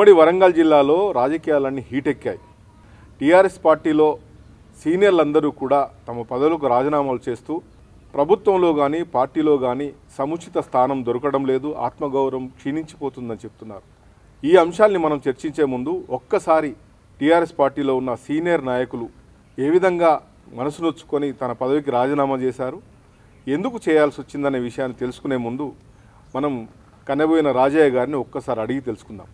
ఉమ్మడి వరంగల్ జిల్లాలో రాజకీయాలన్నీ హీటెక్కాయి టీఆర్ఎస్ పార్టీలో సీనియర్లందరూ కూడా తమ పదవులకు రాజీనామాలు చేస్తూ ప్రభుత్వంలో కానీ పార్టీలో కానీ సముచిత స్థానం దొరకడం లేదు ఆత్మగౌరవం క్షీణించిపోతుందని చెప్తున్నారు ఈ అంశాల్ని మనం చర్చించే ముందు ఒక్కసారి టీఆర్ఎస్ పార్టీలో ఉన్న సీనియర్ నాయకులు ఏ విధంగా మనసు నొచ్చుకొని తన పదవికి రాజీనామా చేశారు ఎందుకు చేయాల్సి వచ్చిందనే విషయాన్ని తెలుసుకునే ముందు మనం కనబోయిన రాజయ్య గారిని ఒక్కసారి అడిగి తెలుసుకుందాం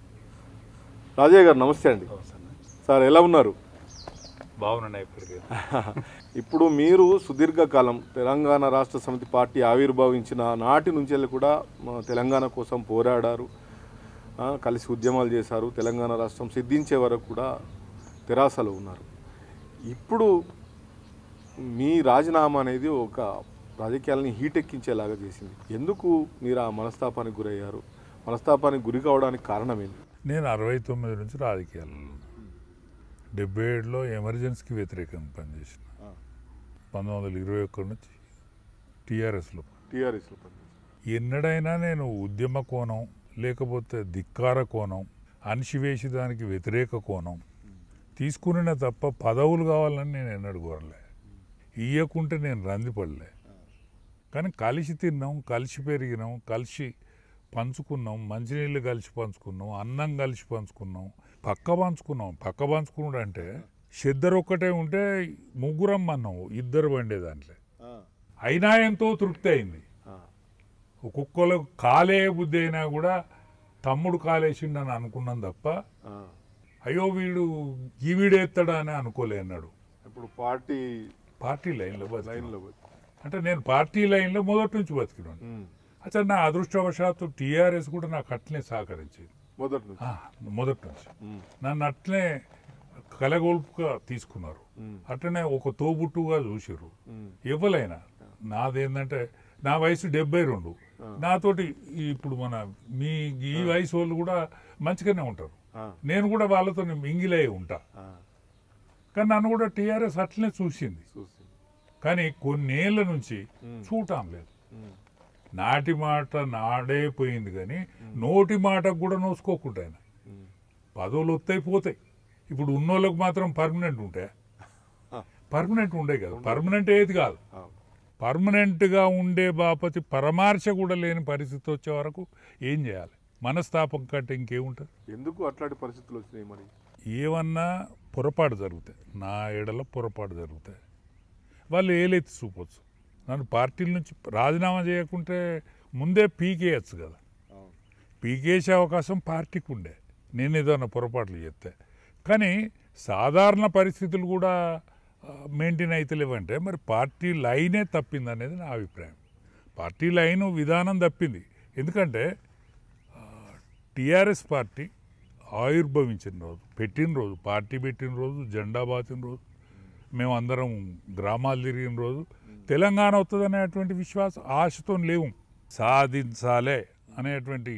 రాజయ్య గారు నమస్తే అండి సార్ ఎలా ఉన్నారు బాగున్నాయి ఇప్పటికే ఇప్పుడు మీరు సుదీర్ఘకాలం తెలంగాణ రాష్ట్ర సమితి పార్టీ ఆవిర్భావించిన నాటి నుంచి కూడా తెలంగాణ కోసం పోరాడారు కలిసి ఉద్యమాలు చేశారు తెలంగాణ రాష్ట్రం సిద్ధించే వరకు కూడా తెరాసలో ఉన్నారు ఇప్పుడు మీ రాజీనామా అనేది ఒక రాజకీయాలని హీటెక్కించేలాగా చేసింది ఎందుకు మీరు ఆ మనస్తాపానికి గురయ్యారు మనస్తాపానికి గురి కావడానికి కారణం ఏంటి నేను అరవై తొమ్మిది నుంచి రాజకీయాలలో డెబ్బై ఏడులో ఎమర్జెన్సీకి వ్యతిరేకంగా పనిచేసిన పంతొమ్మిది వందల ఇరవై ఒకటి నుంచి టీఆర్ఎస్లో టీఆర్ఎస్లో ఎన్నడైనా నేను ఉద్యమ కోణం లేకపోతే ధిక్కార కోణం అణిచివేసేదానికి వ్యతిరేక కోణం తీసుకునే తప్ప పదవులు కావాలని నేను ఎన్నడూ కోరలే ఇయ్యకుంటే నేను రందిపడలే కానీ కలిసి తిన్నాం కలిసి పెరిగినాం కలిసి పంచుకున్నాం మంచినీళ్ళు కలిసి పంచుకున్నాం అన్నం కలిసి పంచుకున్నాం పక్క పంచుకున్నాం పక్క పంచుకున్నాడు అంటే ఇద్దరు ఒక్కటే ఉంటే ముగ్గురం మనం ఇద్దరు వండే దాంట్లో అయినా ఎంతో తృప్తి అయింది ఒక్కొక్కరు కాలే బుద్ధి అయినా కూడా తమ్ముడు కాలేసిండు అని అనుకున్నాం తప్ప అయ్యో వీడు ఈ వీడేస్తాడా అని అనుకోలే అన్నాడు ఇప్పుడు పార్టీ పార్టీ లైన్లో లైన్లో అంటే నేను పార్టీ లైన్లో మొదటి నుంచి బతికినాను అయితే నా అదృష్టవశాత్తు టీఆర్ఎస్ కూడా నాకు అట్లనే సహకరించింది మొదటి నుంచి మొదటి నుంచి నన్ను అట్లే కలగొల్పుగా తీసుకున్నారు అట్లనే ఒక తోబుట్టుగా చూసిర్రు ఎవరైనా నాదేంటంటే నా వయసు డెబ్బై రెండు నాతోటి ఇప్పుడు మన మీ ఈ వయసు వాళ్ళు కూడా మంచిగానే ఉంటారు నేను కూడా వాళ్ళతో మింగిలై ఉంటా కానీ నన్ను కూడా టీఆర్ఎస్ అట్లనే చూసింది కానీ కొన్నేళ్ల నుంచి చూడటం లేదు నాటి మాట నాడే పోయింది కానీ నోటి మాటకు కూడా నోసుకోకుండా ఆయన పదవులు వస్తాయి పోతాయి ఇప్పుడు ఉన్నోళ్ళకు మాత్రం పర్మనెంట్ ఉంటే పర్మనెంట్ ఉండే కాదు పర్మనెంట్ ఏది కాదు పర్మనెంట్గా ఉండే బాపతి పరమార్శ కూడా లేని పరిస్థితి వచ్చే వరకు ఏం చేయాలి మనస్తాపం కంటే ఇంకేముంటుంది ఎందుకు అట్లాంటి పరిస్థితులు వచ్చినాయి మరి ఏమన్నా పొరపాటు జరుగుతాయి నా ఏడలో పొరపాటు జరుగుతాయి వాళ్ళు ఏలెత్తి చూపొచ్చు నన్ను పార్టీల నుంచి రాజీనామా చేయకుంటే ముందే పీకేయచ్చు కదా పీకేసే అవకాశం పార్టీకి ఉండే నేను ఏదైనా పొరపాట్లు చెప్తే కానీ సాధారణ పరిస్థితులు కూడా మెయింటైన్ అవుతలేవంటే మరి పార్టీ లైనే తప్పింది అనేది నా అభిప్రాయం పార్టీ లైన్ విధానం తప్పింది ఎందుకంటే టీఆర్ఎస్ పార్టీ ఆవిర్భవించిన రోజు పెట్టిన రోజు పార్టీ పెట్టిన రోజు జెండా బాతిన రోజు మేము అందరం గ్రామాలు తిరిగిన రోజు తెలంగాణ అనేటువంటి విశ్వాసం ఆశతో లేవు సాధించాలే అనేటువంటి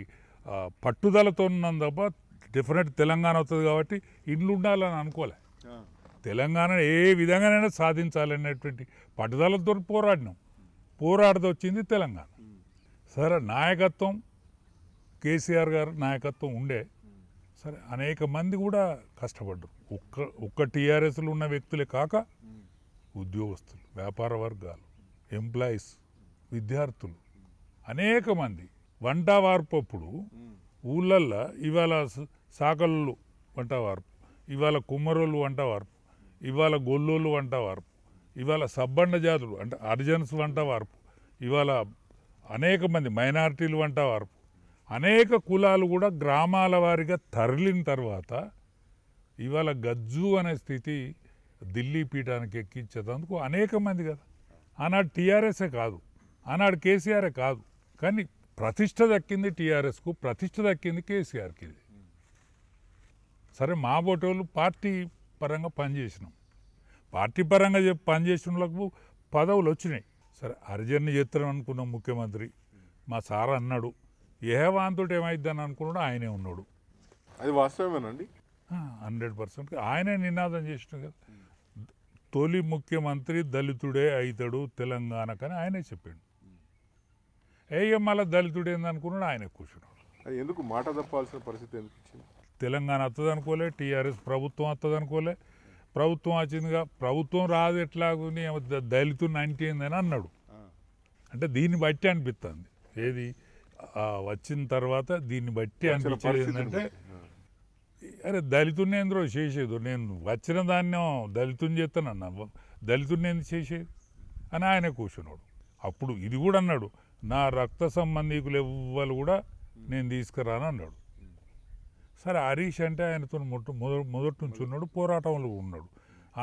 పట్టుదలతో ఉన్నాం తప్ప డెఫినెట్ తెలంగాణ వస్తుంది కాబట్టి ఇండ్లు ఉండాలని అనుకోలే తెలంగాణ ఏ విధంగానైనా అనేటువంటి పట్టుదలతో పోరాడినాం పోరాడుతూ వచ్చింది తెలంగాణ సరే నాయకత్వం కేసీఆర్ గారు నాయకత్వం ఉండే సరే అనేక మంది కూడా కష్టపడ్డారు ఒక్క ఒక్క టీఆర్ఎస్లు ఉన్న వ్యక్తులే కాక ఉద్యోగస్తులు వ్యాపార వర్గాలు ఎంప్లాయీస్ విద్యార్థులు అనేక మంది వంట వార్పప్పుడు ఊళ్ళల్లో ఇవాళ సాకళ్ళు వంట వార్పు ఇవాళ కుమ్మరోళ్ళు వంట వార్పు ఇవాళ గొల్లోళ్ళు వంట వార్పు ఇవాళ సబ్బండ జాతులు అంటే అర్జన్స్ వంట వార్పు ఇవాళ అనేక మంది మైనార్టీలు వంట వార్పు అనేక కులాలు కూడా గ్రామాల వారిగా తరలిన తర్వాత ఇవాళ గజ్జు అనే స్థితి ఢిల్లీ పీఠానికి ఎక్కించేదందుకు అనేక మంది కదా ఆనాడు టీఆర్ఎస్ఏ కాదు ఆనాడు కేసీఆరే కాదు కానీ ప్రతిష్ట దక్కింది టీఆర్ఎస్కు ప్రతిష్ట దక్కింది కేసీఆర్కి సరే మా ఓటోలు పార్టీ పరంగా పనిచేసినాం పార్టీ పరంగా చెప్పి పనిచేసిన వాళ్ళకు పదవులు వచ్చినాయి సరే హరిజన్ని చేస్తాను అనుకున్నాం ముఖ్యమంత్రి మా సార్ అన్నాడు ఏ వాంతుడు అని అనుకున్నాడు ఆయనే ఉన్నాడు అది వాస్తవమేనండి హండ్రెడ్ పర్సెంట్ ఆయనే నినాదం చేసినాడు కదా తొలి ముఖ్యమంత్రి దళితుడే అవుతాడు తెలంగాణకని ఆయనే చెప్పాడు ఏఎం మళ్ళీ దళితుడు ఏందనుకున్నాడు ఆయన కూర్చున్నాడు ఎందుకు మాట తప్పాల్సిన పరిస్థితి ఎందుకు తెలంగాణ వస్తుంది అనుకోలే టీఆర్ఎస్ ప్రభుత్వం వస్తుంది అనుకోలే ప్రభుత్వం వచ్చిందిగా ప్రభుత్వం రాదు ఎట్లాగు దళితుడిని నైన్టీ అని అన్నాడు అంటే దీన్ని బట్టి అనిపిస్తుంది ఏది వచ్చిన తర్వాత దీన్ని బట్టి అనిపించేది ఏంటంటే అరే ఎందుకు చేసేది నేను వచ్చిన దాన్నే దళితుని చేస్తానన్న ఎందుకు చేసేది అని ఆయన కూర్చున్నాడు అప్పుడు ఇది కూడా అన్నాడు నా రక్త సంబంధికులు ఎవ్వరు కూడా నేను తీసుకురాను అన్నాడు సరే హరీష్ అంటే ఆయనతో మొట్టు మొదటి నుంచి ఉన్నాడు పోరాటంలో ఉన్నాడు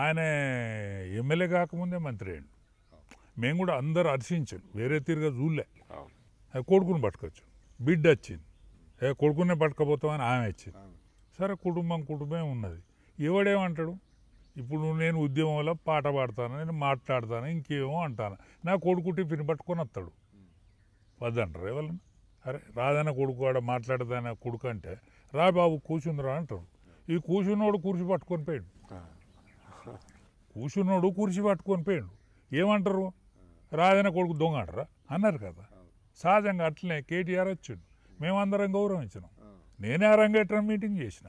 ఆయన ఎమ్మెల్యే కాకముందే మంత్రి అయ్యాడు మేము కూడా అందరు హర్షించాం వేరే తీరుగా చూడలే కొడుకుని పట్టుకొచ్చాం బిడ్డ వచ్చింది ఏ కొడుకునే పట్టుకపోతామని ఆమె వచ్చింది సరే కుటుంబం కుటుంబం ఉన్నది ఎవడేమంటాడు ఇప్పుడు నేను ఉద్యమంలో పాట పాడతాను నేను మాట్లాడతాను ఇంకేమో అంటాను నా కొడుకు టిఫిన్ పట్టుకొని వస్తాడు వద్దంటారు ఎవరన్నా అరే రాదన్న కొడుకు ఆడ మాట్లాడదాన కొడుకు అంటే రా బాబు కూర్చుందిరా అంటారు ఈ కూర్చున్నోడు కూర్చి పట్టుకొని పోయాడు కూర్చున్నోడు కూర్చి పట్టుకొని పోయాడు ఏమంటారు రాదన్న కొడుకు దొంగ అంటారా అన్నారు కదా సహజంగా అట్లనే కేటీఆర్ వచ్చిండు మేమందరం గౌరవించినాం నేనే ఆ మీటింగ్ చేసిన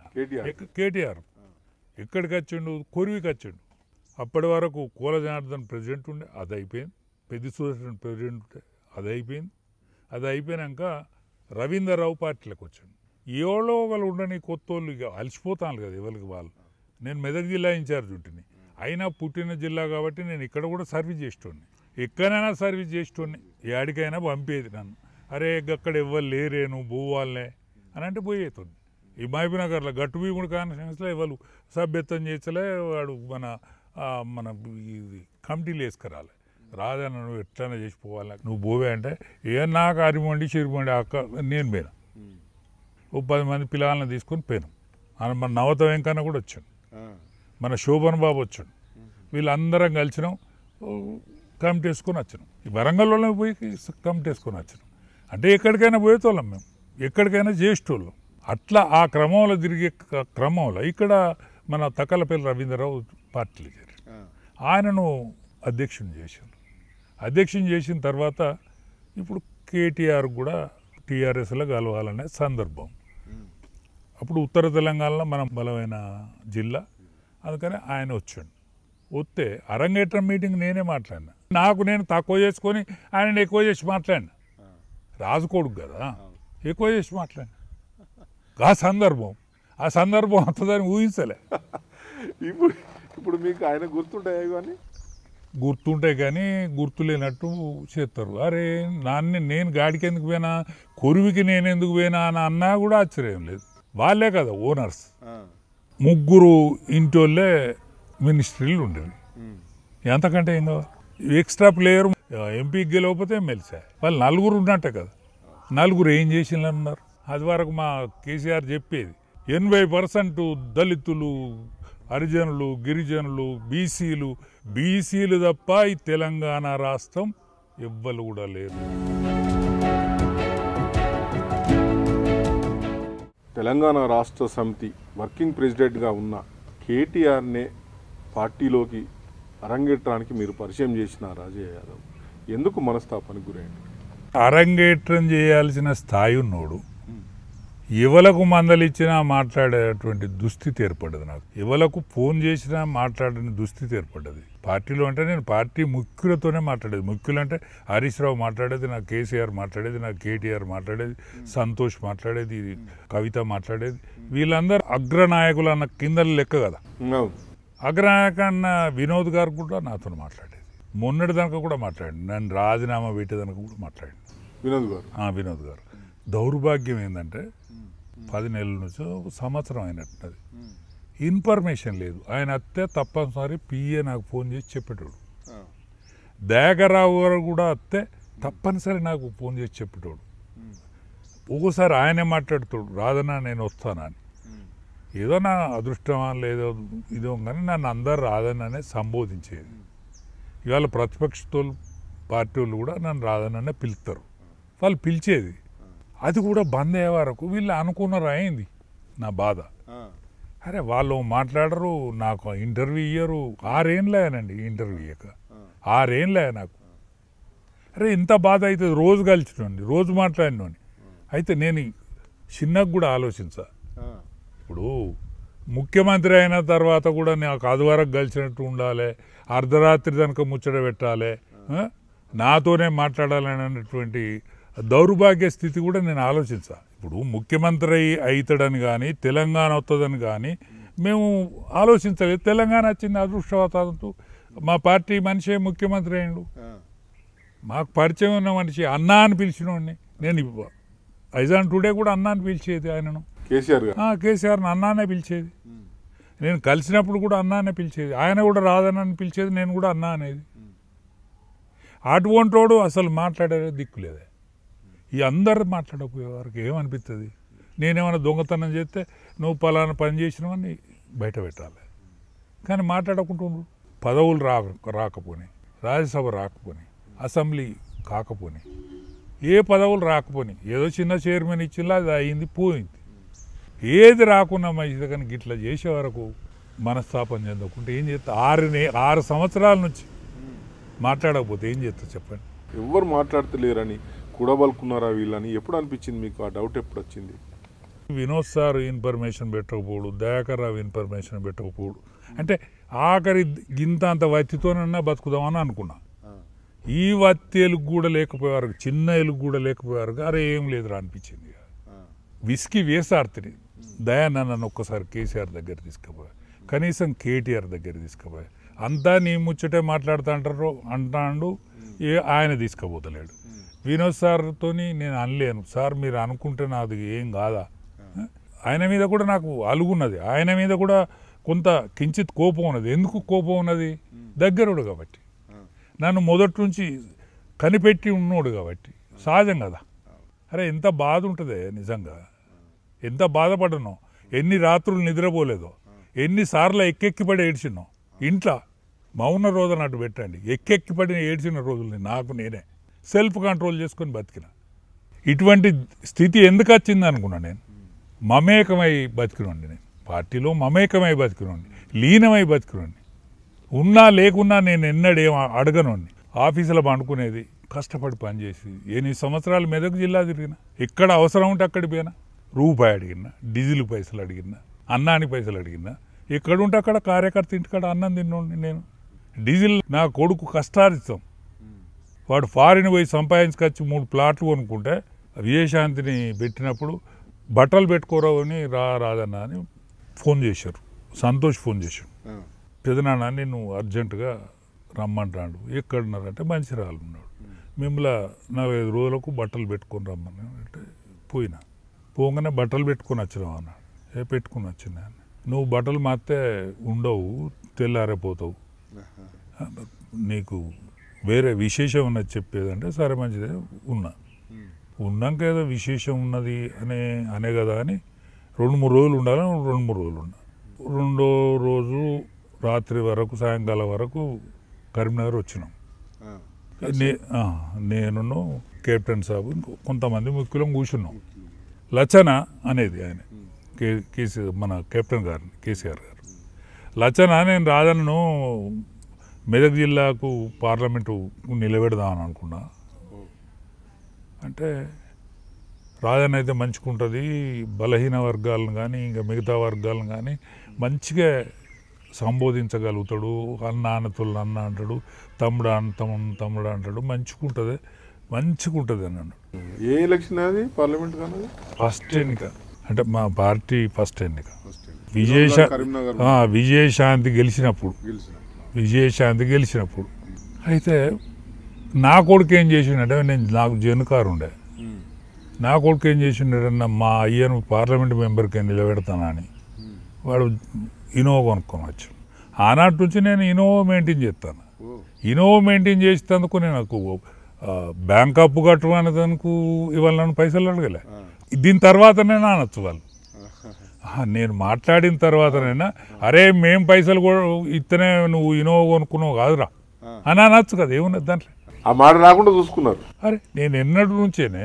కేటీఆర్ ఎక్కడికి వచ్చిండు కొరివికి వచ్చిండు అప్పటి వరకు కూల జనార్దన్ ప్రెసిడెంట్ ఉండే అది అయిపోయింది పెద్ది సుదర్శన్ ప్రెసిడెంట్ ఉండే అది అయిపోయింది అది అయిపోయాక రవీందర్రావు పార్టీలకు వచ్చాడు ఎవరో ఒకరు ఉండని కొత్త వాళ్ళు ఇక అలసిపోతాను కదా ఎవరికి వాళ్ళు నేను మెదక్ జిల్లా ఇన్ఛార్జ్ ఉంటుంది అయినా పుట్టిన జిల్లా కాబట్టి నేను ఇక్కడ కూడా సర్వీస్ చేసేటోడిని ఎక్కడైనా సర్వీస్ చేసేటోడిని యాడికైనా పంపేది నన్ను అరే అక్కడ ఎవ్వరు లేరే నువ్వు అని అంటే పోయేతుంది ఈ మహబీనగర్లో గట్టు భీముడు కాన్ఫరెన్స్లో ఇవాళ సభ్యత్వం చేస్తలే వాడు మన మన ఇది కమిటీలు వేసుకురాలి రాదన్న నువ్వు ఎట్లనే చేసిపోవాలి నువ్వు పోవే అంటే ఏ నాకు అరిమండి చిరిమండి అక్క నేను పోయినా ఓ పది మంది పిల్లలను తీసుకొని పోయినాం మన నవత వెంకన్న కూడా వచ్చాడు మన శోభన్ బాబు వచ్చాడు వీళ్ళందరం కలిసినాం కమిటీ వేసుకొని వచ్చినాం ఈ వరంగల్లోనే పోయి కమిటీ వేసుకొని వచ్చినాం అంటే ఎక్కడికైనా పోయేతోళ్ళం మేము ఎక్కడికైనా జ్యేష్ఠులు అట్లా ఆ క్రమంలో తిరిగే క్రమంలో ఇక్కడ మన తకలపల్లి రవీంద్రరావు పార్టీ లీడర్ ఆయనను అధ్యక్షుని చేశాను అధ్యక్షుని చేసిన తర్వాత ఇప్పుడు కేటీఆర్ కూడా టీఆర్ఎస్లో కలవాలనే సందర్భం అప్పుడు ఉత్తర తెలంగాణలో మనం బలమైన జిల్లా అందుకని ఆయన వచ్చాడు వస్తే అరంగేట్రం మీటింగ్ నేనే మాట్లాడినా నాకు నేను తక్కువ చేసుకొని ఆయన ఎక్కువ చేసి మాట్లాడినా రాజుకోడు కదా ఎక్కువ చేసి మాట్లాడి ఆ సందర్భం ఆ సందర్భం అంతదని ఊహించలే ఇప్పుడు ఇప్పుడు మీకు ఆయన గుర్తుంటాయి కానీ గుర్తుంటాయి కానీ గుర్తులేనట్టు చేస్తారు అరే నాన్నే నేను గాడికి ఎందుకు పోయినా కొరువికి నేను ఎందుకు పోయినా అని అన్నా కూడా ఆశ్చర్యం లేదు వాళ్ళే కదా ఓనర్స్ ముగ్గురు ఇంటోళ్ళే మినిస్ట్రీలు ఉండేవి ఎంతకంటే ఏం ఎక్స్ట్రా ప్లేయర్ ఎంపీకి గెలవకపోతే మెలిసా వాళ్ళు నలుగురు ఉన్నట్టే కదా నలుగురు ఏం చేసిందన్నారు అది వరకు మా కేసీఆర్ చెప్పేది ఎనభై పర్సెంట్ దళితులు హరిజనులు గిరిజనులు బీసీలు బీసీలు తప్ప ఈ తెలంగాణ రాష్ట్రం ఎవ్వరు కూడా లేరు తెలంగాణ రాష్ట్ర సమితి వర్కింగ్ ప్రెసిడెంట్గా ఉన్న కేటీఆర్నే పార్టీలోకి అరంగేట్రానికి మీరు పరిచయం చేసిన రాజయ్య యాదవ్ ఎందుకు మనస్తాపానికి గురైంది అరంగేట్రం చేయాల్సిన స్థాయి ఉన్నోడు యువలకు మందలిచ్చినా మాట్లాడేటువంటి దుస్థితి ఏర్పడ్డది నాకు ఎవలకు ఫోన్ చేసినా మాట్లాడని దుస్థితి ఏర్పడ్డది పార్టీలో అంటే నేను పార్టీ ముఖ్యులతోనే మాట్లాడేది ముఖ్యులు అంటే హరీష్ రావు మాట్లాడేది నా కేసీఆర్ మాట్లాడేది నా కేటీఆర్ మాట్లాడేది సంతోష్ మాట్లాడేది కవిత మాట్లాడేది వీళ్ళందరూ అగ్రనాయకులు అన్న కింద లెక్క కదా అగ్రనాయక అన్న వినోద్ గారు కూడా నాతో మాట్లాడారు మొన్నటి దానిక కూడా మాట్లాడి నన్ను రాజీనామా పెట్టేదానికి కూడా మాట్లాడి వినోద్ గారు వినోద్ గారు దౌర్భాగ్యం ఏంటంటే పది నెలల నుంచి ఒక సంవత్సరం అయినట్టున్నది ఇన్ఫర్మేషన్ లేదు ఆయన అత్తే తప్పనిసరి పిఏ నాకు ఫోన్ చేసి చెప్పేటోడు దేగరావు గారు కూడా అత్తే తప్పనిసరి నాకు ఫోన్ చేసి చెప్పేటోడు ఒక్కోసారి ఆయనే మాట్లాడుతాడు రాదన్నా నేను వస్తానని అని ఏదో నా అదృష్టమా లేదో ఇదో కానీ నన్ను అందరు అనేది సంబోధించేది ఇవాళ పార్టీ పార్టీలు కూడా నన్ను రాదనన్న పిలుస్తారు వాళ్ళు పిలిచేది అది కూడా బంద్ అయ్యే వరకు వీళ్ళు అనుకున్నారు అయింది నా బాధ అరే వాళ్ళు మాట్లాడరు నాకు ఇంటర్వ్యూ ఇయ్యరు ఆరేంలేనండి ఇంటర్వ్యూ ఇయ్యక ఆరేంలే నాకు అరే ఇంత బాధ అయితే రోజు కలిసినండి రోజు మాట్లాడినండి అయితే నేను చిన్నకు కూడా ఆలోచించా ఇప్పుడు ముఖ్యమంత్రి అయిన తర్వాత కూడా నాకు అదివరకు కలిసినట్టు ఉండాలి అర్ధరాత్రి తనక ముచ్చట పెట్టాలి నాతోనే మాట్లాడాలనేటువంటి దౌర్భాగ్య స్థితి కూడా నేను ఆలోచించా ఇప్పుడు ముఖ్యమంత్రి అవుతాడని కానీ తెలంగాణ వస్తుందని కానీ మేము ఆలోచించలేదు తెలంగాణ వచ్చింది అదృష్టవతారంతో మా పార్టీ మనిషే ముఖ్యమంత్రి అయ్యాడు మాకు పరిచయం ఉన్న మనిషి అన్నా అని పిలిచినోడిని నేను ఐజాన్ టుడే కూడా అన్నాను పిలిచేది ఆయనను కేసీఆర్ కేసీఆర్ అన్నానే పిలిచేది నేను కలిసినప్పుడు కూడా అన్నా అనే పిలిచేది ఆయన కూడా రాదని అని పిలిచేది నేను కూడా అన్నా అనేది అటువంటోడు అసలు మాట్లాడే దిక్కు లేదే ఈ అందరు వారికి ఏమనిపిస్తుంది నేనేమైనా దొంగతనం చేస్తే నువ్వు పలానా పని చేసినవన్నీ బయట పెట్టాలి కానీ మాట్లాడకుంటుండ్రు పదవులు రా రాకపోని రాజ్యసభ రాకపోని అసెంబ్లీ కాకపోని ఏ పదవులు రాకపోని ఏదో చిన్న చైర్మన్ ఇచ్చిందా అది అయింది పోయింది ఏది రాకుండా మంచిది కానీ గిట్లా చేసే వరకు మనస్తాపం చెందకుంటే ఏం చేస్తా ఆరు ఆరు సంవత్సరాల నుంచి మాట్లాడకపోతే ఏం చేస్తా చెప్పండి ఎవరు మాట్లాడతలేరని కూడబలుకున్నారా వీళ్ళని ఎప్పుడు అనిపించింది మీకు ఆ డౌట్ ఎప్పుడు వచ్చింది వినోద్ సార్ ఇన్ఫర్మేషన్ పెట్టకపోడు దయాకర్ రావు ఇన్ఫర్మేషన్ పెట్టకపోడు అంటే ఆఖరి గింత అంత వత్తితోనన్నా బతుకుదామని అనుకున్నా ఈ వత్తి ఎలుగు కూడా లేకపోయేవారు చిన్న ఎలుగు కూడా లేకపోయేవారు అరే ఏం లేదురా అనిపించింది విసికి వేసాడుతుంది దయానా నన్ను ఒక్కసారి కేసీఆర్ దగ్గర తీసుకుపోయా కనీసం కేటీఆర్ దగ్గర తీసుకుపోయా అంతా నీ ముచ్చటే మాట్లాడుతూ అంటారు అంటాడు ఏ ఆయన తీసుకుపోతలేడు వినోద్ సార్తో నేను అనలేను సార్ మీరు అనుకుంటే నాది ఏం కాదా ఆయన మీద కూడా నాకు అలుగున్నది ఆయన మీద కూడా కొంత కించిత్ కోపం ఉన్నది ఎందుకు కోపం ఉన్నది దగ్గరుడు కాబట్టి నన్ను మొదటి నుంచి కనిపెట్టి ఉన్నాడు కాబట్టి సహజం కదా అరే ఎంత బాధ ఉంటుంది నిజంగా ఎంత బాధపడనో ఎన్ని రాత్రులు నిద్రపోలేదో ఎన్నిసార్లు ఎక్కెక్కిపడి ఏడ్చినో ఇంట్లో మౌన రోజున అటు పెట్టండి ఎక్కెక్కిపడిన ఏడ్చిన రోజుల్ని నాకు నేనే సెల్ఫ్ కంట్రోల్ చేసుకొని బతికిన ఇటువంటి స్థితి ఎందుకు వచ్చింది అనుకున్నా నేను మమేకమై బతికినండి నేను పార్టీలో మమేకమై బతికినండి లీనమై బతికినండి ఉన్నా లేకున్నా నేను ఎన్నడేం అడగనండి ఆఫీసులో పండుకునేది కష్టపడి పనిచేసి ఎనిమిది సంవత్సరాలు మెదక్ జిల్లా తిరిగిన ఎక్కడ అవసరం ఉంటే అక్కడికి పోయినా రూపాయి అడిగిన డీజిల్ పైసలు అడిగిన అన్నాని పైసలు అడిగిన ఎక్కడుంటే అక్కడ కార్యకర్త ఇంటికాడ అన్నం తిన్నండి నేను డీజిల్ నా కొడుకు కష్టారిస్తాం వాడు ఫారిన్ పోయి సంపాదించుకొచ్చి మూడు ప్లాట్లు కొనుక్కుంటే విజయశాంతిని పెట్టినప్పుడు బట్టలు అని రా రాదన్న అని ఫోన్ చేశారు సంతోష్ ఫోన్ చేశాడు పెదనాన్న నేను అర్జెంటుగా రమ్మంటాడు ఎక్కడున్నారంటే మంచిరాలు ఉన్నాడు మిమ్మల్ని నలభై ఐదు రోజులకు బట్టలు పెట్టుకొని రమ్మని అంటే పోయినా పోగానే బట్టలు పెట్టుకొని వచ్చినావు అన్నాడు ఏ పెట్టుకుని వచ్చింది నువ్వు బట్టలు మారితే ఉండవు తెల్లారిపోతావు నీకు వేరే విశేషం ఉన్నది చెప్పేదంటే సరే మంచిదే ఉన్నా ఉన్నాక ఏదో విశేషం ఉన్నది అనే అనే కదా అని రెండు మూడు రోజులు ఉండాలి రెండు మూడు రోజులు ఉన్నా రెండో రోజు రాత్రి వరకు సాయంకాలం వరకు కరీంనగర్ వచ్చినాం నే నేను కెప్టెన్ సాబు కొంతమంది ముక్కులం కూర్చున్నాం లచన అనేది ఆయన కేసీ మన కెప్టెన్ గారిని కేసీఆర్ గారు లచన నేను రాజన్నను మెదక్ జిల్లాకు పార్లమెంటు నిలబెడదామని అనుకున్నా అంటే రాజన్న అయితే మంచుకుంటుంది బలహీన వర్గాలను కానీ ఇంకా మిగతా వర్గాలను కానీ మంచిగా సంబోధించగలుగుతాడు అన్న అన్నతులు అన్న అంటాడు తమ్ముడు అన్న తమ్ముడు అంటాడు ఉంటుంది మంచిగా అని అన్నాడు ఏ ఎలక్షన్ అది పార్లమెంట్ ఫస్ట్ ఎన్నిక అంటే మా పార్టీ ఫస్ట్ ఎన్నిక విజయశా విజయశాంతి గెలిచినప్పుడు విజయశాంతి గెలిచినప్పుడు అయితే నా కొడుకు ఏం చేసిండే నేను నాకు జనుకారు ఉండే నా కొడుకు ఏం అన్న మా అయ్యను పార్లమెంట్ మెంబర్కి నిలబెడతానని వాడు ఇనోవా కొనుక్కోవచ్చు ఆనాటి నుంచి నేను ఇనోవా మెయింటైన్ చేస్తాను ఇనోవా మెయింటైన్ చేసినందుకు నేను నాకు బ్యాంక్ అప్పు కట్టమని తనకు ఇవాళ నన్ను పైసలు అడగలే దీని నేను అనొచ్చు వాళ్ళు నేను మాట్లాడిన తర్వాతనైనా అరే మేం పైసలు కూడా ఇతనే నువ్వు ఇనోవా కొనుక్కున్నావు కాదురా అని అనొచ్చు కదా ఏమున్నది దాంట్లో ఆ మాట రాకుండా చూసుకున్నారు అరే నేను ఎన్నటి నుంచేనే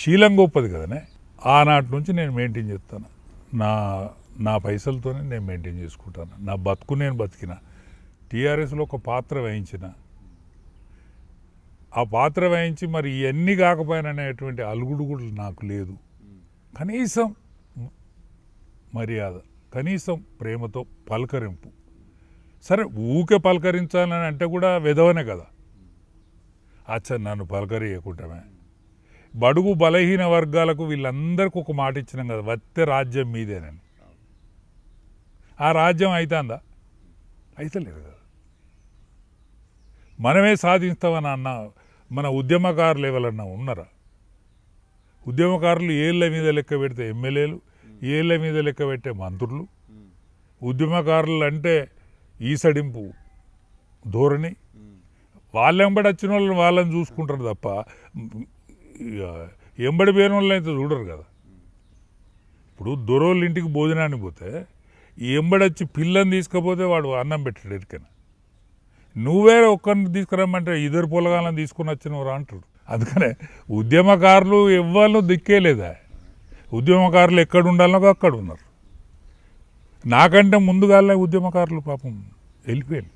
శీలం గొప్పది కదనే ఆనాటి నుంచి నేను మెయింటైన్ చేస్తాను నా నా పైసలతోనే నేను మెయింటైన్ చేసుకుంటాను నా బతుకు నేను బతికిన టీఆర్ఎస్లో ఒక పాత్ర వహించిన ఆ పాత్ర వహించి మరి ఇవన్నీ కాకపోయిననేటువంటి అలుగుడు కూడా నాకు లేదు కనీసం మర్యాద కనీసం ప్రేమతో పలకరింపు సరే ఊకే పలకరించాలని అంటే కూడా విధవనే కదా అచ్చా నన్ను పలకరియకుంటామే బడుగు బలహీన వర్గాలకు వీళ్ళందరికీ ఒక మాట ఇచ్చినాం కదా వత్తే రాజ్యం మీదేనని ఆ రాజ్యం అవుతుందా అవుతలేదు కదా మనమే సాధిస్తామని అన్న మన ఉద్యమకారులు ఎవరన్నా ఉన్నారా ఉద్యమకారులు ఏళ్ళ మీద లెక్క పెడితే ఎమ్మెల్యేలు ఏళ్ళ మీద లెక్క పెట్టే మంత్రులు ఉద్యమకారులు అంటే ఈసడింపు ధోరణి వాళ్ళు ఎంబడి వచ్చిన వాళ్ళని వాళ్ళని చూసుకుంటారు తప్ప ఎంబడి పోయిన వాళ్ళని అయితే చూడరు కదా ఇప్పుడు దొరోళ్ళ ఇంటికి భోజనానికి పోతే వచ్చి పిల్లని తీసుకపోతే వాడు అన్నం పెట్టాడు ఎరికైనా నువ్వే ఒక్కరిని తీసుకురమ్మంటే ఇద్దరు పొలగాలను తీసుకుని వచ్చినవరా అంటాడు అందుకనే ఉద్యమకారులు దిక్కే లేదా ఉద్యమకారులు ఎక్కడ ఉండాలనో అక్కడ ఉన్నారు నాకంటే ముందుగాలే ఉద్యమకారులు పాపం వెళ్ళిపోయారు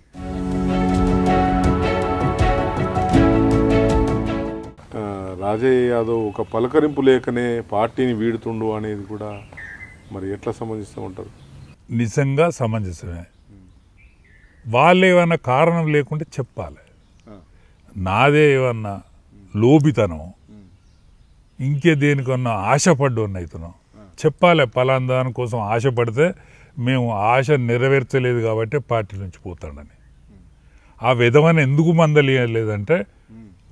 రాజయ్య యాదవ్ ఒక పలకరింపు లేకనే పార్టీని వీడుతుండు అనేది కూడా మరి ఎట్లా సమంజిస్తూ ఉంటారు నిజంగా సమంజసమే వాళ్ళు ఏమన్నా కారణం లేకుంటే చెప్పాలి నాదే ఏమన్నా లోబితనం ఇంకే దేనికన్నా ఆశపడ్డోన్నైతున్నాం చెప్పాలి పలానా దాని కోసం ఆశపడితే మేము ఆశ నెరవేర్చలేదు కాబట్టి పార్టీ నుంచి పోతాడని ఆ విధమైన ఎందుకు మందలియలేదంటే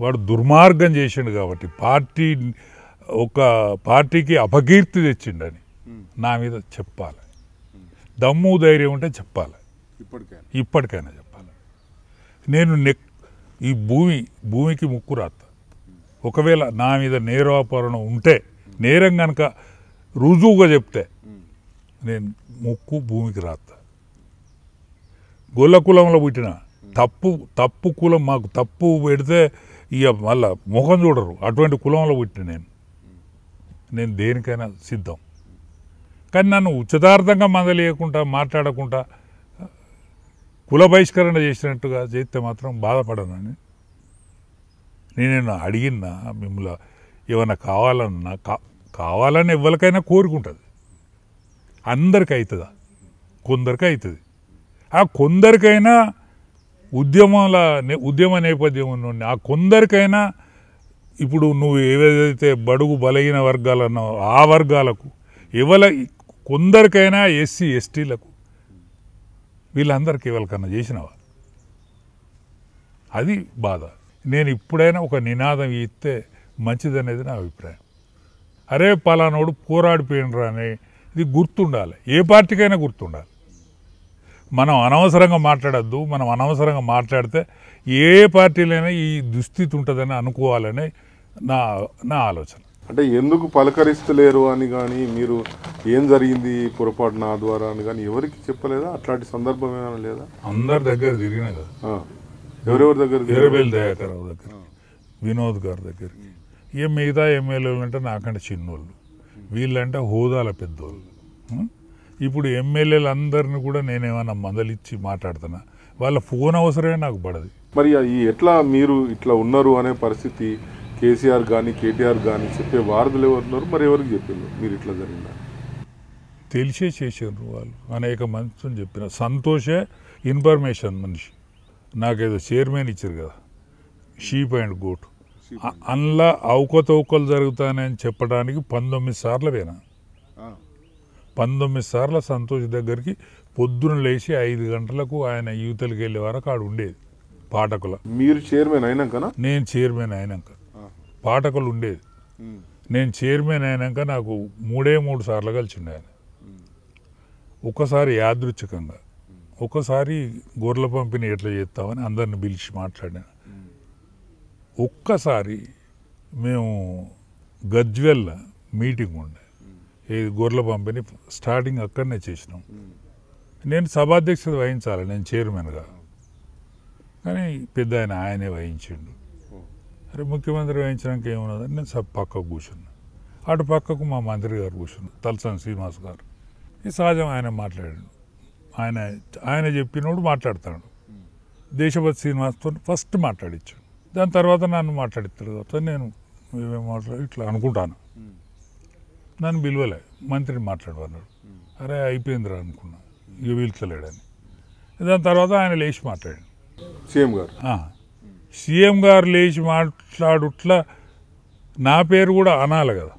వాడు దుర్మార్గం చేసిండు కాబట్టి పార్టీ ఒక పార్టీకి అపకీర్తి తెచ్చిండని నా మీద చెప్పాలి దమ్ము ధైర్యం ఉంటే చెప్పాలి ఇప్పటికైనా ఇప్పటికైనా చెప్పాలి నేను నెక్ ఈ భూమి భూమికి ముక్కు రాత ఒకవేళ నా మీద నేరాపరణ ఉంటే నేరం కనుక రుజువుగా చెప్తే నేను ముక్కు భూమికి రాత గొల్ల కులంలో పుట్టిన తప్పు తప్పు కులం మాకు తప్పు పెడితే ఇక మళ్ళా ముఖం చూడరు అటువంటి కులంలో పుట్టిన నేను నేను దేనికైనా సిద్ధం కానీ నన్ను ఉచితార్థంగా మందలేయకుండా మాట్లాడకుండా కుల బహిష్కరణ చేసినట్టుగా చేస్తే మాత్రం బాధపడనని నేనేమన్నా అడిగినా మిమ్మల్ని ఏమన్నా కావాలన్నా కా కావాలని ఎవరికైనా కోరుకుంటుంది అందరికి అవుతుందా కొందరికి అవుతుంది ఆ కొందరికైనా ఉద్యమాల ఉద్యమ నేపథ్యం ఉన్న ఆ కొందరికైనా ఇప్పుడు నువ్వు ఏదైతే బడుగు బలహీన వర్గాలన్నా ఆ వర్గాలకు ఎవరి కొందరికైనా ఎస్సీ ఎస్టీలకు వీళ్ళందరికీ వీళ్ళకన్నా చేసినావా అది బాధ నేను ఇప్పుడైనా ఒక నినాదం ఇస్తే మంచిదనేది నా అభిప్రాయం అరే పలానాడు పోరాడిపోయినరాని అని ఇది గుర్తుండాలి ఏ పార్టీకైనా గుర్తుండాలి మనం అనవసరంగా మాట్లాడద్దు మనం అనవసరంగా మాట్లాడితే ఏ పార్టీలైనా ఈ దుస్థితి ఉంటుందని అనుకోవాలని నా నా ఆలోచన అంటే ఎందుకు పలకరిస్తలేరు అని కానీ మీరు ఏం జరిగింది పొరపాటు నా ద్వారా అని కానీ ఎవరికి చెప్పలేదా అట్లాంటి సందర్భం ఏమైనా లేదా అందరి దగ్గర తిరిగినా కదా ఎవరెవరి దగ్గర ఎర్రబెల్లి దయాకరావు దగ్గర వినోద్ గారి దగ్గరికి ఏ మిగతా ఎమ్మెల్యేలు అంటే నాకంటే చిన్నోళ్ళు వీళ్ళంటే హోదాల పెద్దోళ్ళు ఇప్పుడు ఎమ్మెల్యేలు అందరిని కూడా నేనేమన్నా మందలిచ్చి మాట్లాడుతున్నా వాళ్ళ ఫోన్ అవసరమే నాకు పడదు మరి ఈ ఎట్లా మీరు ఇట్లా ఉన్నారు అనే పరిస్థితి కేసీఆర్ కానీ కేటీఆర్ కానీ చెప్పే వారధులు ఎవరున్నారు మరి ఎవరికి చెప్పారు మీరు ఇట్లా జరిగిందా తెలిసే చేశారు వాళ్ళు అనేక మందితో చెప్పిన సంతోషే ఇన్ఫర్మేషన్ మనిషి నాకేదో చైర్మన్ ఇచ్చారు కదా షీప్ అండ్ గోట్ అందులో అవకతవకలు జరుగుతాయని చెప్పడానికి పంతొమ్మిది సార్లు వేనా పంతొమ్మిది సార్లు సంతోష్ దగ్గరికి పొద్దున లేచి ఐదు గంటలకు ఆయన యువతలకు వెళ్ళే వరకు ఆడు ఉండేది పాఠకుల మీరు చైర్మన్ అయినాక నేను చైర్మన్ అయినాక పాఠకులు ఉండేది నేను చైర్మన్ అయినాక నాకు మూడే మూడు సార్లు కలిసిండే ఆయన ఒకసారి యాదృచ్ఛికంగా ఒకసారి గొర్రెల పంపిణీ ఎట్లా చేస్తామని అందరిని పిలిచి మాట్లాడాను ఒక్కసారి మేము గజ్వెల్ మీటింగ్ ఉండే ఏ గొర్రెల పంపిణీ స్టార్టింగ్ అక్కడనే చేసినాం నేను సభాధ్యక్షత వహించాలి నేను చైర్మన్గా కానీ పెద్ద ఆయన ఆయనే వహించిండు అరే ముఖ్యమంత్రి వేయించడానికి ఏమున్నదని నేను సబ్ పక్కకు కూర్చున్నా అటు పక్కకు మా మంత్రి గారు కూర్చున్నారు తలసాని శ్రీనివాస్ గారు ఈ సహజం ఆయన మాట్లాడాడు ఆయన ఆయన చెప్పినప్పుడు మాట్లాడతాడు దేశభక్తి శ్రీనివాస్తో ఫస్ట్ మాట్లాడించాడు దాని తర్వాత నన్ను మాట్లాడిస్తారు తర్వాత నేను మేమేం మాట్లాడు ఇట్లా అనుకుంటాను నన్ను పిలవలే మంత్రిని మాట్లాడమన్నాడు అరే అయిపోయింది రా అనుకున్నాను ఇక వీలుతలేడని దాని తర్వాత ఆయన లేచి మాట్లాడాడు సీఎం గారు సీఎం గారు లేచి మాట్లాడుట్లా నా పేరు కూడా అనాలి కదా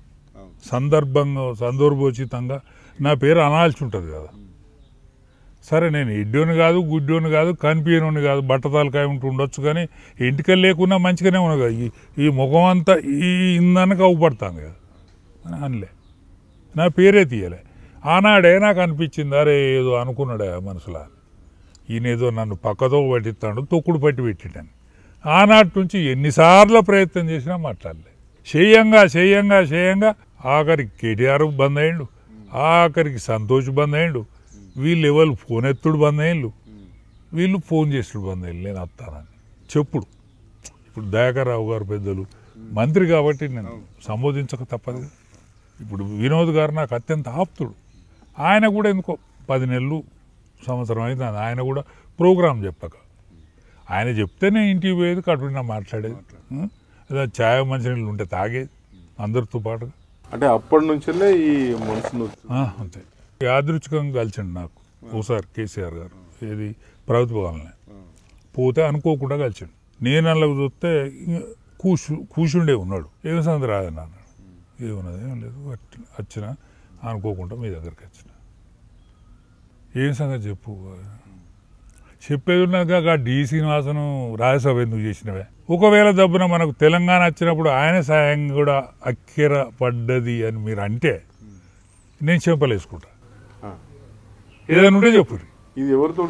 సందర్భంగా సందర్భోచితంగా నా పేరు అనాల్సి ఉంటుంది కదా సరే నేను ఇడ్డోని కాదు గుడ్డోని కాదు కనిపించని కాదు బట్టతాలకాయ ఉంటూ ఉండొచ్చు కానీ ఇంటికి లేకున్నా మంచిగానే ఉన్నా కదా ఈ ముఖం అంతా ఈ ఇందనక అవుపడతాను కదా అనిలే అనలే నా పేరే తీయలే ఆనాడే నాకు అనిపించింది అరే ఏదో అనుకున్నాడే మనసులా ఏదో నన్ను పక్కతో పట్టిస్తాడు తొక్కుడు పట్టి పెట్టిండాను ఆనాటి నుంచి ఎన్నిసార్లు ప్రయత్నం చేసినా మాట్లాడలేదు చేయంగా చేయంగా చేయంగా ఆఖరికి కేటీఆర్ బంద్ అయ్యిండు ఆఖరికి సంతోష్ బంద్ అయ్యిండు వీళ్ళు ఎవరు ఫోన్ ఎత్తుడు బంద్ అయ్యిండు వీళ్ళు ఫోన్ చేసుడు బంద్ అయ్యి నేను వస్తానని చెప్పుడు ఇప్పుడు దయాకర్రావు గారు పెద్దలు మంత్రి కాబట్టి నేను సంబోధించక తప్పదు ఇప్పుడు వినోద్ గారు నాకు అత్యంత ఆప్తుడు ఆయన కూడా ఎందుకో పది నెలలు సంవత్సరం అయితే ఆయన కూడా ప్రోగ్రాం చెప్పక ఆయన చెప్తే నేను ఇంటికి పోయేది కడుపున మాట్లాడేది అదే ఛాయ నీళ్ళు ఉంటే తాగేది అందరితో పాటుగా అంటే అప్పటి నుంచెల్లే ఈ మనుషులు అంతే యాదృచ్ఛికంగా కలిసిండు నాకు ఓసారి కేసీఆర్ గారు ఏది ప్రభుత్వ భవన్లే పోతే అనుకోకుండా కలిసిండు నేను అందులోకి చూస్తే కూసు కూర్చుండే ఉన్నాడు ఏదో సంగతి రాదని అన్నాడు ఏమున్నది ఏం లేదు వచ్చిన అనుకోకుండా మీ దగ్గరికి వచ్చిన ఏం సంగతి చెప్పు చెప్పేది ఉన్నాక డి శ్రీనివాసను రాజ్యసభ ఎందుకు చేసినవే ఒకవేళ దబ్బున మనకు తెలంగాణ వచ్చినప్పుడు ఆయన సాయం కూడా అక్కిర పడ్డది అని మీరు అంటే నేను చెంపలు ఏదైనా ఉంటే చెప్పు ఇది ఎవరితో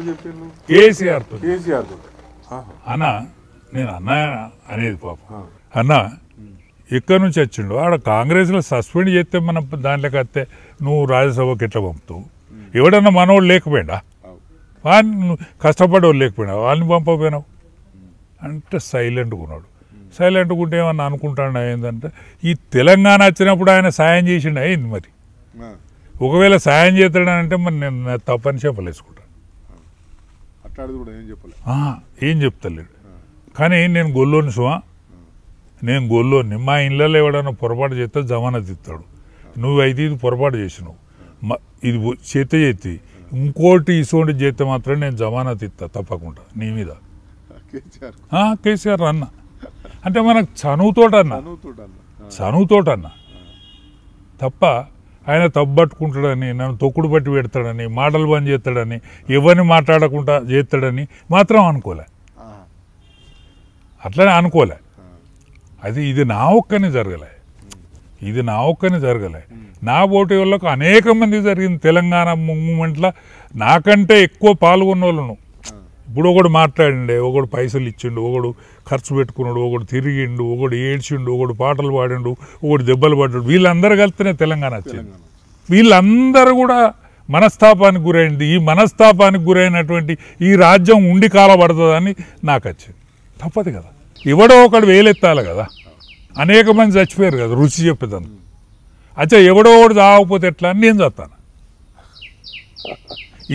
అన్న నేను అన్నా అనేది పాపం అన్న ఎక్కడి నుంచి వచ్చిండు ఆడ కాంగ్రెస్లో సస్పెండ్ చేస్తే మనం దాంట్లోకి వస్తే నువ్వు రాజ్యసభకి ఎట్లా పంపుతావు ఎవడన్నా మనోడు లేకపోయాడా వాడిని కష్టపడేవాడు లేకపోయినావు వాళ్ళని పంపకపోయినావు అంటే సైలెంట్గా ఉన్నాడు సైలెంట్గా ఉంటే ఏమన్నా అనుకుంటాడు ఏంటంటే ఈ తెలంగాణ వచ్చినప్పుడు ఆయన సాయం చేసిండు అయింది మరి ఒకవేళ సాయం చేస్తాడనంటే మరి నేను తప్పని చెప్పలేసుకుంటాను ఏం చెప్తలేడు కానీ నేను గొల్లోని సుమా నేను గొల్లోని మా ఇళ్ళలో ఎవడన్నా పొరపాటు చేస్తే జమానా తిత్తాడు నువ్వు అయితే ఇది పొరపాటు చేసినావు ఇది చేత చేతి ఇంకోటి ఇసువంటి చేస్తే మాత్రం నేను జమానత్ ఇస్తా తప్పకుండా నీ మీద కేసీఆర్ అన్న అంటే మనకు చనువుతోట చనువుతోట తప్ప ఆయన తప్పట్టుకుంటాడని నన్ను తొక్కుడు పట్టి పెడతాడని మాటలు బంద్ చేస్తాడని ఎవరిని మాట్లాడకుండా చేస్తాడని మాత్రం అనుకోలే అట్లనే అనుకోలే అది ఇది నా ఒక్కనే జరగలే ఇది నా ఒక్కనే జరగలే నా ఓటు వాళ్ళకు అనేక మంది జరిగింది తెలంగాణ మూమెంట్లో నాకంటే ఎక్కువ పాల్గొన్న వాళ్ళను ఇప్పుడు ఒకడు మాట్లాడిండే ఒకడు పైసలు ఇచ్చిండు ఒకడు ఖర్చు పెట్టుకున్నాడు ఒకడు తిరిగిండు ఒకడు ఏడ్చిండు ఒకడు పాటలు పాడిండు ఒకడు దెబ్బలు పడ్డాడు వీళ్ళందరూ కలిస్తేనే తెలంగాణ వచ్చింది వీళ్ళందరూ కూడా మనస్తాపానికి గురైంది ఈ మనస్తాపానికి గురైనటువంటి ఈ రాజ్యం ఉండి కాలపడుతుందని నాకు వచ్చింది తప్పదు కదా ఎవడో ఒకడు వేలెత్తాలి కదా అనేక మంది చచ్చిపోయారు కదా రుచి చెప్పేదాన్ని అచ్చా ఎవడో ఒకటి తాగకపోతే ఎట్లా అని నేను చేస్తాను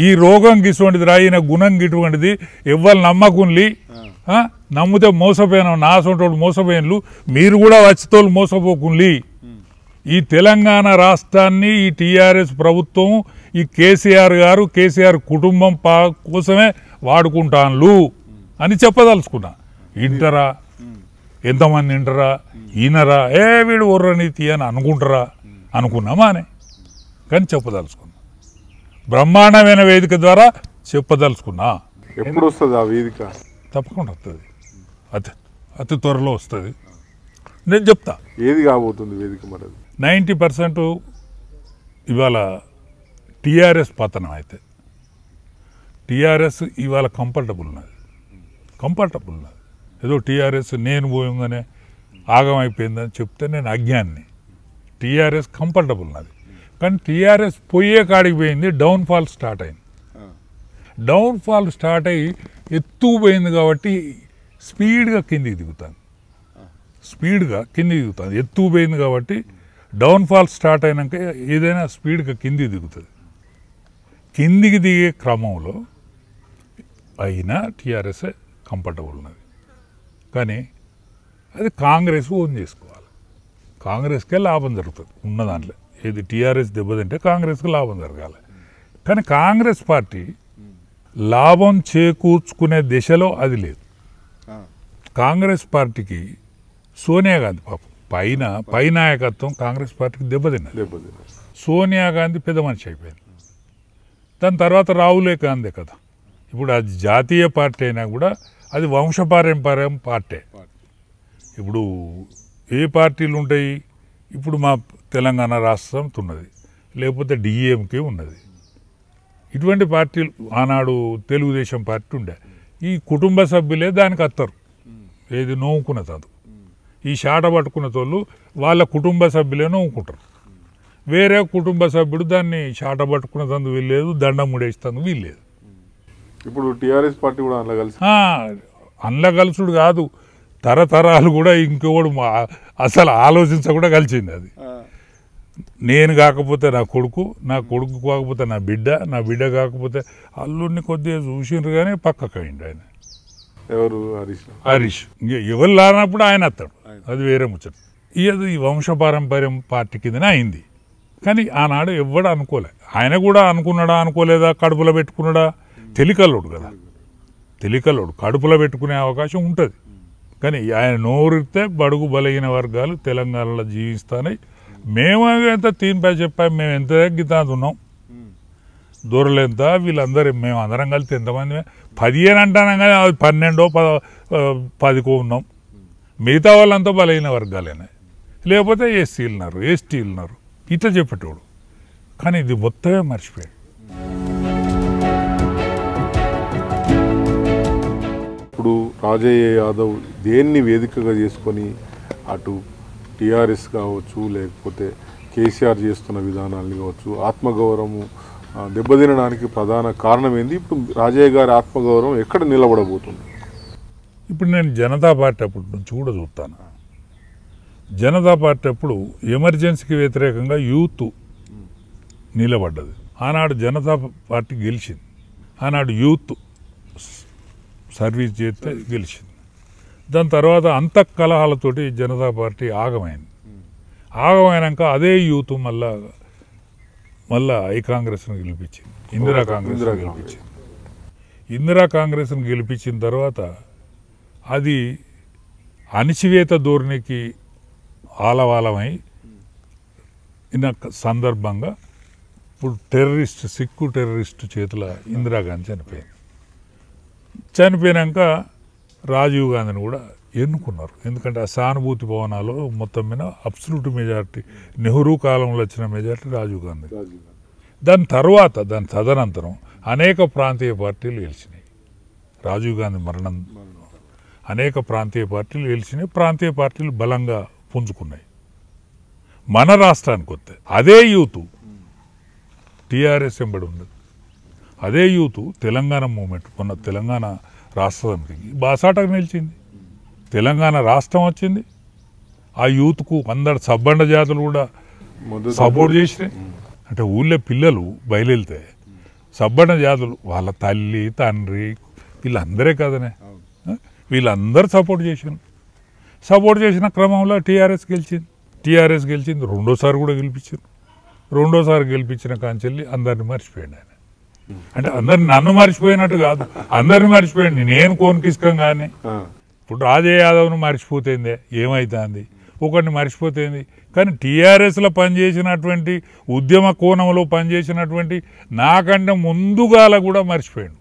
ఈ రోగం గిటువంటిది రాయిన గుణం గిటువంటిది ఎవరు నమ్మకుండి నమ్మితే మోసపోయిన నాసోటోళ్ళు మోసపోయినలు మీరు కూడా వచ్చితోళ్ళు మోసపోకుండి ఈ తెలంగాణ రాష్ట్రాన్ని ఈ టీఆర్ఎస్ ప్రభుత్వం ఈ కేసీఆర్ గారు కేసీఆర్ కుటుంబం కోసమే వాడుకుంటాన్లు అని చెప్పదలుచుకున్నా ఇంటరా ఎంతమంది తింటారా ఈయనరా ఏ వీడు ఒర్రని తీయని అనుకుంటారా అనుకున్నామా అని కానీ చెప్పదలుచుకున్నా బ్రహ్మాండమైన వేదిక ద్వారా చెప్పదలుచుకున్నా ఎప్పుడు వస్తుంది ఆ వేదిక తప్పకుండా వస్తుంది అతి అతి త్వరలో వస్తుంది నేను చెప్తా ఏది కాబోతుంది వేదిక మరి నైంటీ పర్సెంట్ ఇవాళ టీఆర్ఎస్ పతనం అయితే టీఆర్ఎస్ ఇవాళ కంఫర్టబుల్ ఉన్నది కంఫర్టబుల్ ఉన్నది ఏదో టీఆర్ఎస్ నేను పోయిందనే ఆగం అయిపోయిందని చెప్తే నేను అజ్ఞాన్ని టీఆర్ఎస్ కంఫర్టబుల్ నాది కానీ టీఆర్ఎస్ పోయే కాడికి పోయింది డౌన్ఫాల్ స్టార్ట్ అయింది డౌన్ఫాల్ స్టార్ట్ అయ్యి ఎత్తు పోయింది కాబట్టి స్పీడ్గా కిందికి దిగుతాను స్పీడ్గా కిందికి దిగుతుంది ఎత్తు పోయింది కాబట్టి డౌన్ఫాల్ స్టార్ట్ అయినాక ఏదైనా స్పీడ్గా కిందికి దిగుతుంది కిందికి దిగే క్రమంలో అయినా టీఆర్ఎస్ కంఫర్టబుల్ ఉన్నది కానీ అది కాంగ్రెస్ ఓన్ చేసుకోవాలి కాంగ్రెస్కే లాభం జరుగుతుంది ఉన్న దాంట్లో ఏది టీఆర్ఎస్ దెబ్బతింటే కాంగ్రెస్కి లాభం జరగాలి కానీ కాంగ్రెస్ పార్టీ లాభం చేకూర్చుకునే దిశలో అది లేదు కాంగ్రెస్ పార్టీకి సోనియా గాంధీ పాపం పైన నాయకత్వం కాంగ్రెస్ పార్టీకి దెబ్బతిన్నది సోనియా గాంధీ పెద్ద మనిషి అయిపోయింది దాని తర్వాత రాహులే గాంధీ కదా ఇప్పుడు అది జాతీయ పార్టీ అయినా కూడా అది వంశపారంపర్యం పార్టీ ఇప్పుడు ఏ పార్టీలు ఉంటాయి ఇప్పుడు మా తెలంగాణ రాష్ట్రం ఉన్నది లేకపోతే డిఎంకే ఉన్నది ఇటువంటి పార్టీలు ఆనాడు తెలుగుదేశం పార్టీ ఉండే ఈ కుటుంబ సభ్యులే దానికి అత్తరు ఏది నోవుకున్న తదు ఈ షాట పట్టుకున్న తోళ్ళు వాళ్ళ కుటుంబ సభ్యులే నోవుకుంటారు వేరే కుటుంబ సభ్యుడు దాన్ని షాట పట్టుకున్న తందు వీల్లేదు దండం ముడేసి తందు వీల్లేదు ఇప్పుడు టీఆర్ఎస్ పార్టీ కూడా అందులో కలిసి అందులో కలుసుడు కాదు తరతరాలు కూడా ఇంకోడు అసలు ఆలోచించ కూడా కలిసింది అది నేను కాకపోతే నా కొడుకు నా కొడుకు కాకపోతే నా బిడ్డ నా బిడ్డ కాకపోతే అల్లుడిని కొద్దిగా చూసిండ్రు కానీ పక్కకు అయిండు ఆయన ఎవరు హరీష్ హరీష్ ఎవరు లానప్పుడు ఆయన అత్తాడు అది వేరే ముచ్చట ఇది వంశపారంపర్యం పార్టీ కిందనే అయింది కానీ ఆనాడు ఎవడు అనుకోలే ఆయన కూడా అనుకున్నాడా అనుకోలేదా కడుపులో పెట్టుకున్నాడా తెలికల్లుడు కదా తెలికల్లుడు కడుపులో పెట్టుకునే అవకాశం ఉంటుంది కానీ ఆయన నోరితే బడుగు బలైన వర్గాలు తెలంగాణలో జీవిస్తానే మేము ఎంత తీన్పై చెప్పా మేము ఎంత తగ్గితాంత ఉన్నాం దూరలు ఎంత వీళ్ళందరూ మేము అందరం కలిసి ఎంతమంది పదిహేను అంటానం కానీ అది పన్నెండో పద పదికో ఉన్నాం మిగతా వాళ్ళంతా బలైన వర్గాలేనే లేకపోతే ఎస్సీలున్నారు ఎస్టీలున్నారు ఇట్లా చెప్పేటోడు కానీ ఇది మొత్తమే మర్చిపోయాడు రాజయ్య యాదవ్ దేన్ని వేదికగా చేసుకొని అటు టీఆర్ఎస్ కావచ్చు లేకపోతే కేసీఆర్ చేస్తున్న విధానాన్ని కావచ్చు ఆత్మగౌరవము దెబ్బతినడానికి ప్రధాన కారణం ఏంది ఇప్పుడు రాజయ్య గారి ఆత్మగౌరవం ఎక్కడ నిలబడబోతుంది ఇప్పుడు నేను జనతా పార్టీ అప్పుడు నుంచి కూడా చూస్తాను జనతా పార్టీ అప్పుడు ఎమర్జెన్సీకి వ్యతిరేకంగా యూత్ నిలబడ్డది ఆనాడు జనతా పార్టీ గెలిచింది ఆనాడు యూత్ సర్వీస్ చేస్తే గెలిచింది దాని తర్వాత అంత కలహాలతోటి జనతా పార్టీ ఆగమైంది ఆగమైనాక అదే యూత్ మళ్ళా మళ్ళా ఈ కాంగ్రెస్ను గెలిపించింది ఇందిరా కాంగ్రెస్ గెలిపించింది ఇందిరా కాంగ్రెస్ను గెలిపించిన తర్వాత అది అణచివేత ధోరణికి ఆలవాలమై ఇన్న సందర్భంగా ఇప్పుడు టెర్రరిస్ట్ సిక్కు టెర్రరిస్ట్ చేతుల ఇందిరాగాంధీ చనిపోయింది చనిపోయినాక రాజీవ్ గాంధీని కూడా ఎన్నుకున్నారు ఎందుకంటే ఆ సానుభూతి భవనాలు మొత్తం మీద అబ్సల్యూట్ మెజారిటీ నెహ్రూ కాలంలో వచ్చిన మెజారిటీ రాజీవ్ గాంధీ దాని తర్వాత దాని తదనంతరం అనేక ప్రాంతీయ పార్టీలు గెలిచినాయి రాజీవ్ గాంధీ మరణం అనేక ప్రాంతీయ పార్టీలు గెలిచినాయి ప్రాంతీయ పార్టీలు బలంగా పుంజుకున్నాయి మన రాష్ట్రానికి వస్తే అదే యూత్ టీఆర్ఎస్ ఎంబడి ఉండదు అదే యూత్ తెలంగాణ మూమెంట్ మొన్న తెలంగాణ రాష్ట్ర సమితికి బాసాటకు నిలిచింది తెలంగాణ రాష్ట్రం వచ్చింది ఆ యూత్కు అందరు సబ్బండ జాతులు కూడా సపోర్ట్ చేసినాయి అంటే ఊళ్ళో పిల్లలు బయలుదేరితే సబ్బండ జాతులు వాళ్ళ తల్లి తండ్రి వీళ్ళందరే కదనే వీళ్ళందరూ సపోర్ట్ చేశారు సపోర్ట్ చేసిన క్రమంలో టీఆర్ఎస్ గెలిచింది టీఆర్ఎస్ గెలిచింది రెండోసారి కూడా గెలిపించారు రెండోసారి గెలిపించిన కాంచెల్లి అందరిని మర్చిపోయాడు ఆయన అంటే అందరిని నన్ను మర్చిపోయినట్టు కాదు అందరిని మర్చిపోయాడు నేను కోనికిస్కం కానీ ఇప్పుడు రాజే యాదవ్ను మర్చిపోతేందే ఏమవుతుంది ఒకరిని మర్చిపోతేంది కానీ టీఆర్ఎస్లో పనిచేసినటువంటి ఉద్యమ కోణంలో పనిచేసినటువంటి నాకంటే ముందుగాల కూడా మర్చిపోయాడు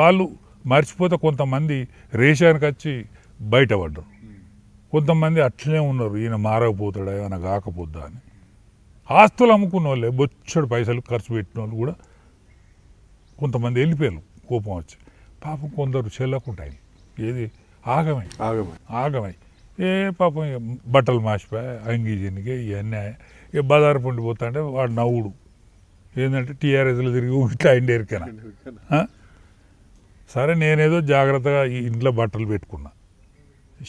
వాళ్ళు మర్చిపోతే కొంతమంది రేషానికి వచ్చి బయటపడ్డరు కొంతమంది అట్లనే ఉన్నారు ఈయన మారకపోతాడా ఏమైనా కాకపోద్దా అని ఆస్తులు అమ్ముకున్న వాళ్ళే బొచ్చడు పైసలు ఖర్చు పెట్టిన వాళ్ళు కూడా కొంతమంది వెళ్ళిపోయారు కోపం వచ్చి పాపం కొందరు చెల్లకుంటాయి ఏది ఆగమై ఆగమై ఆగమై ఏ పాపం బట్టలు మాసిపోయి అంగీ ఇవన్నీ ఏ బజారు పండిపోతా అంటే వాడు నవ్వుడు ఏంటంటే టీఆర్ఎస్లో తిరిగి ఊహిట్లా ఆయన ఎరికనా సరే నేనేదో జాగ్రత్తగా ఇంట్లో బట్టలు పెట్టుకున్నా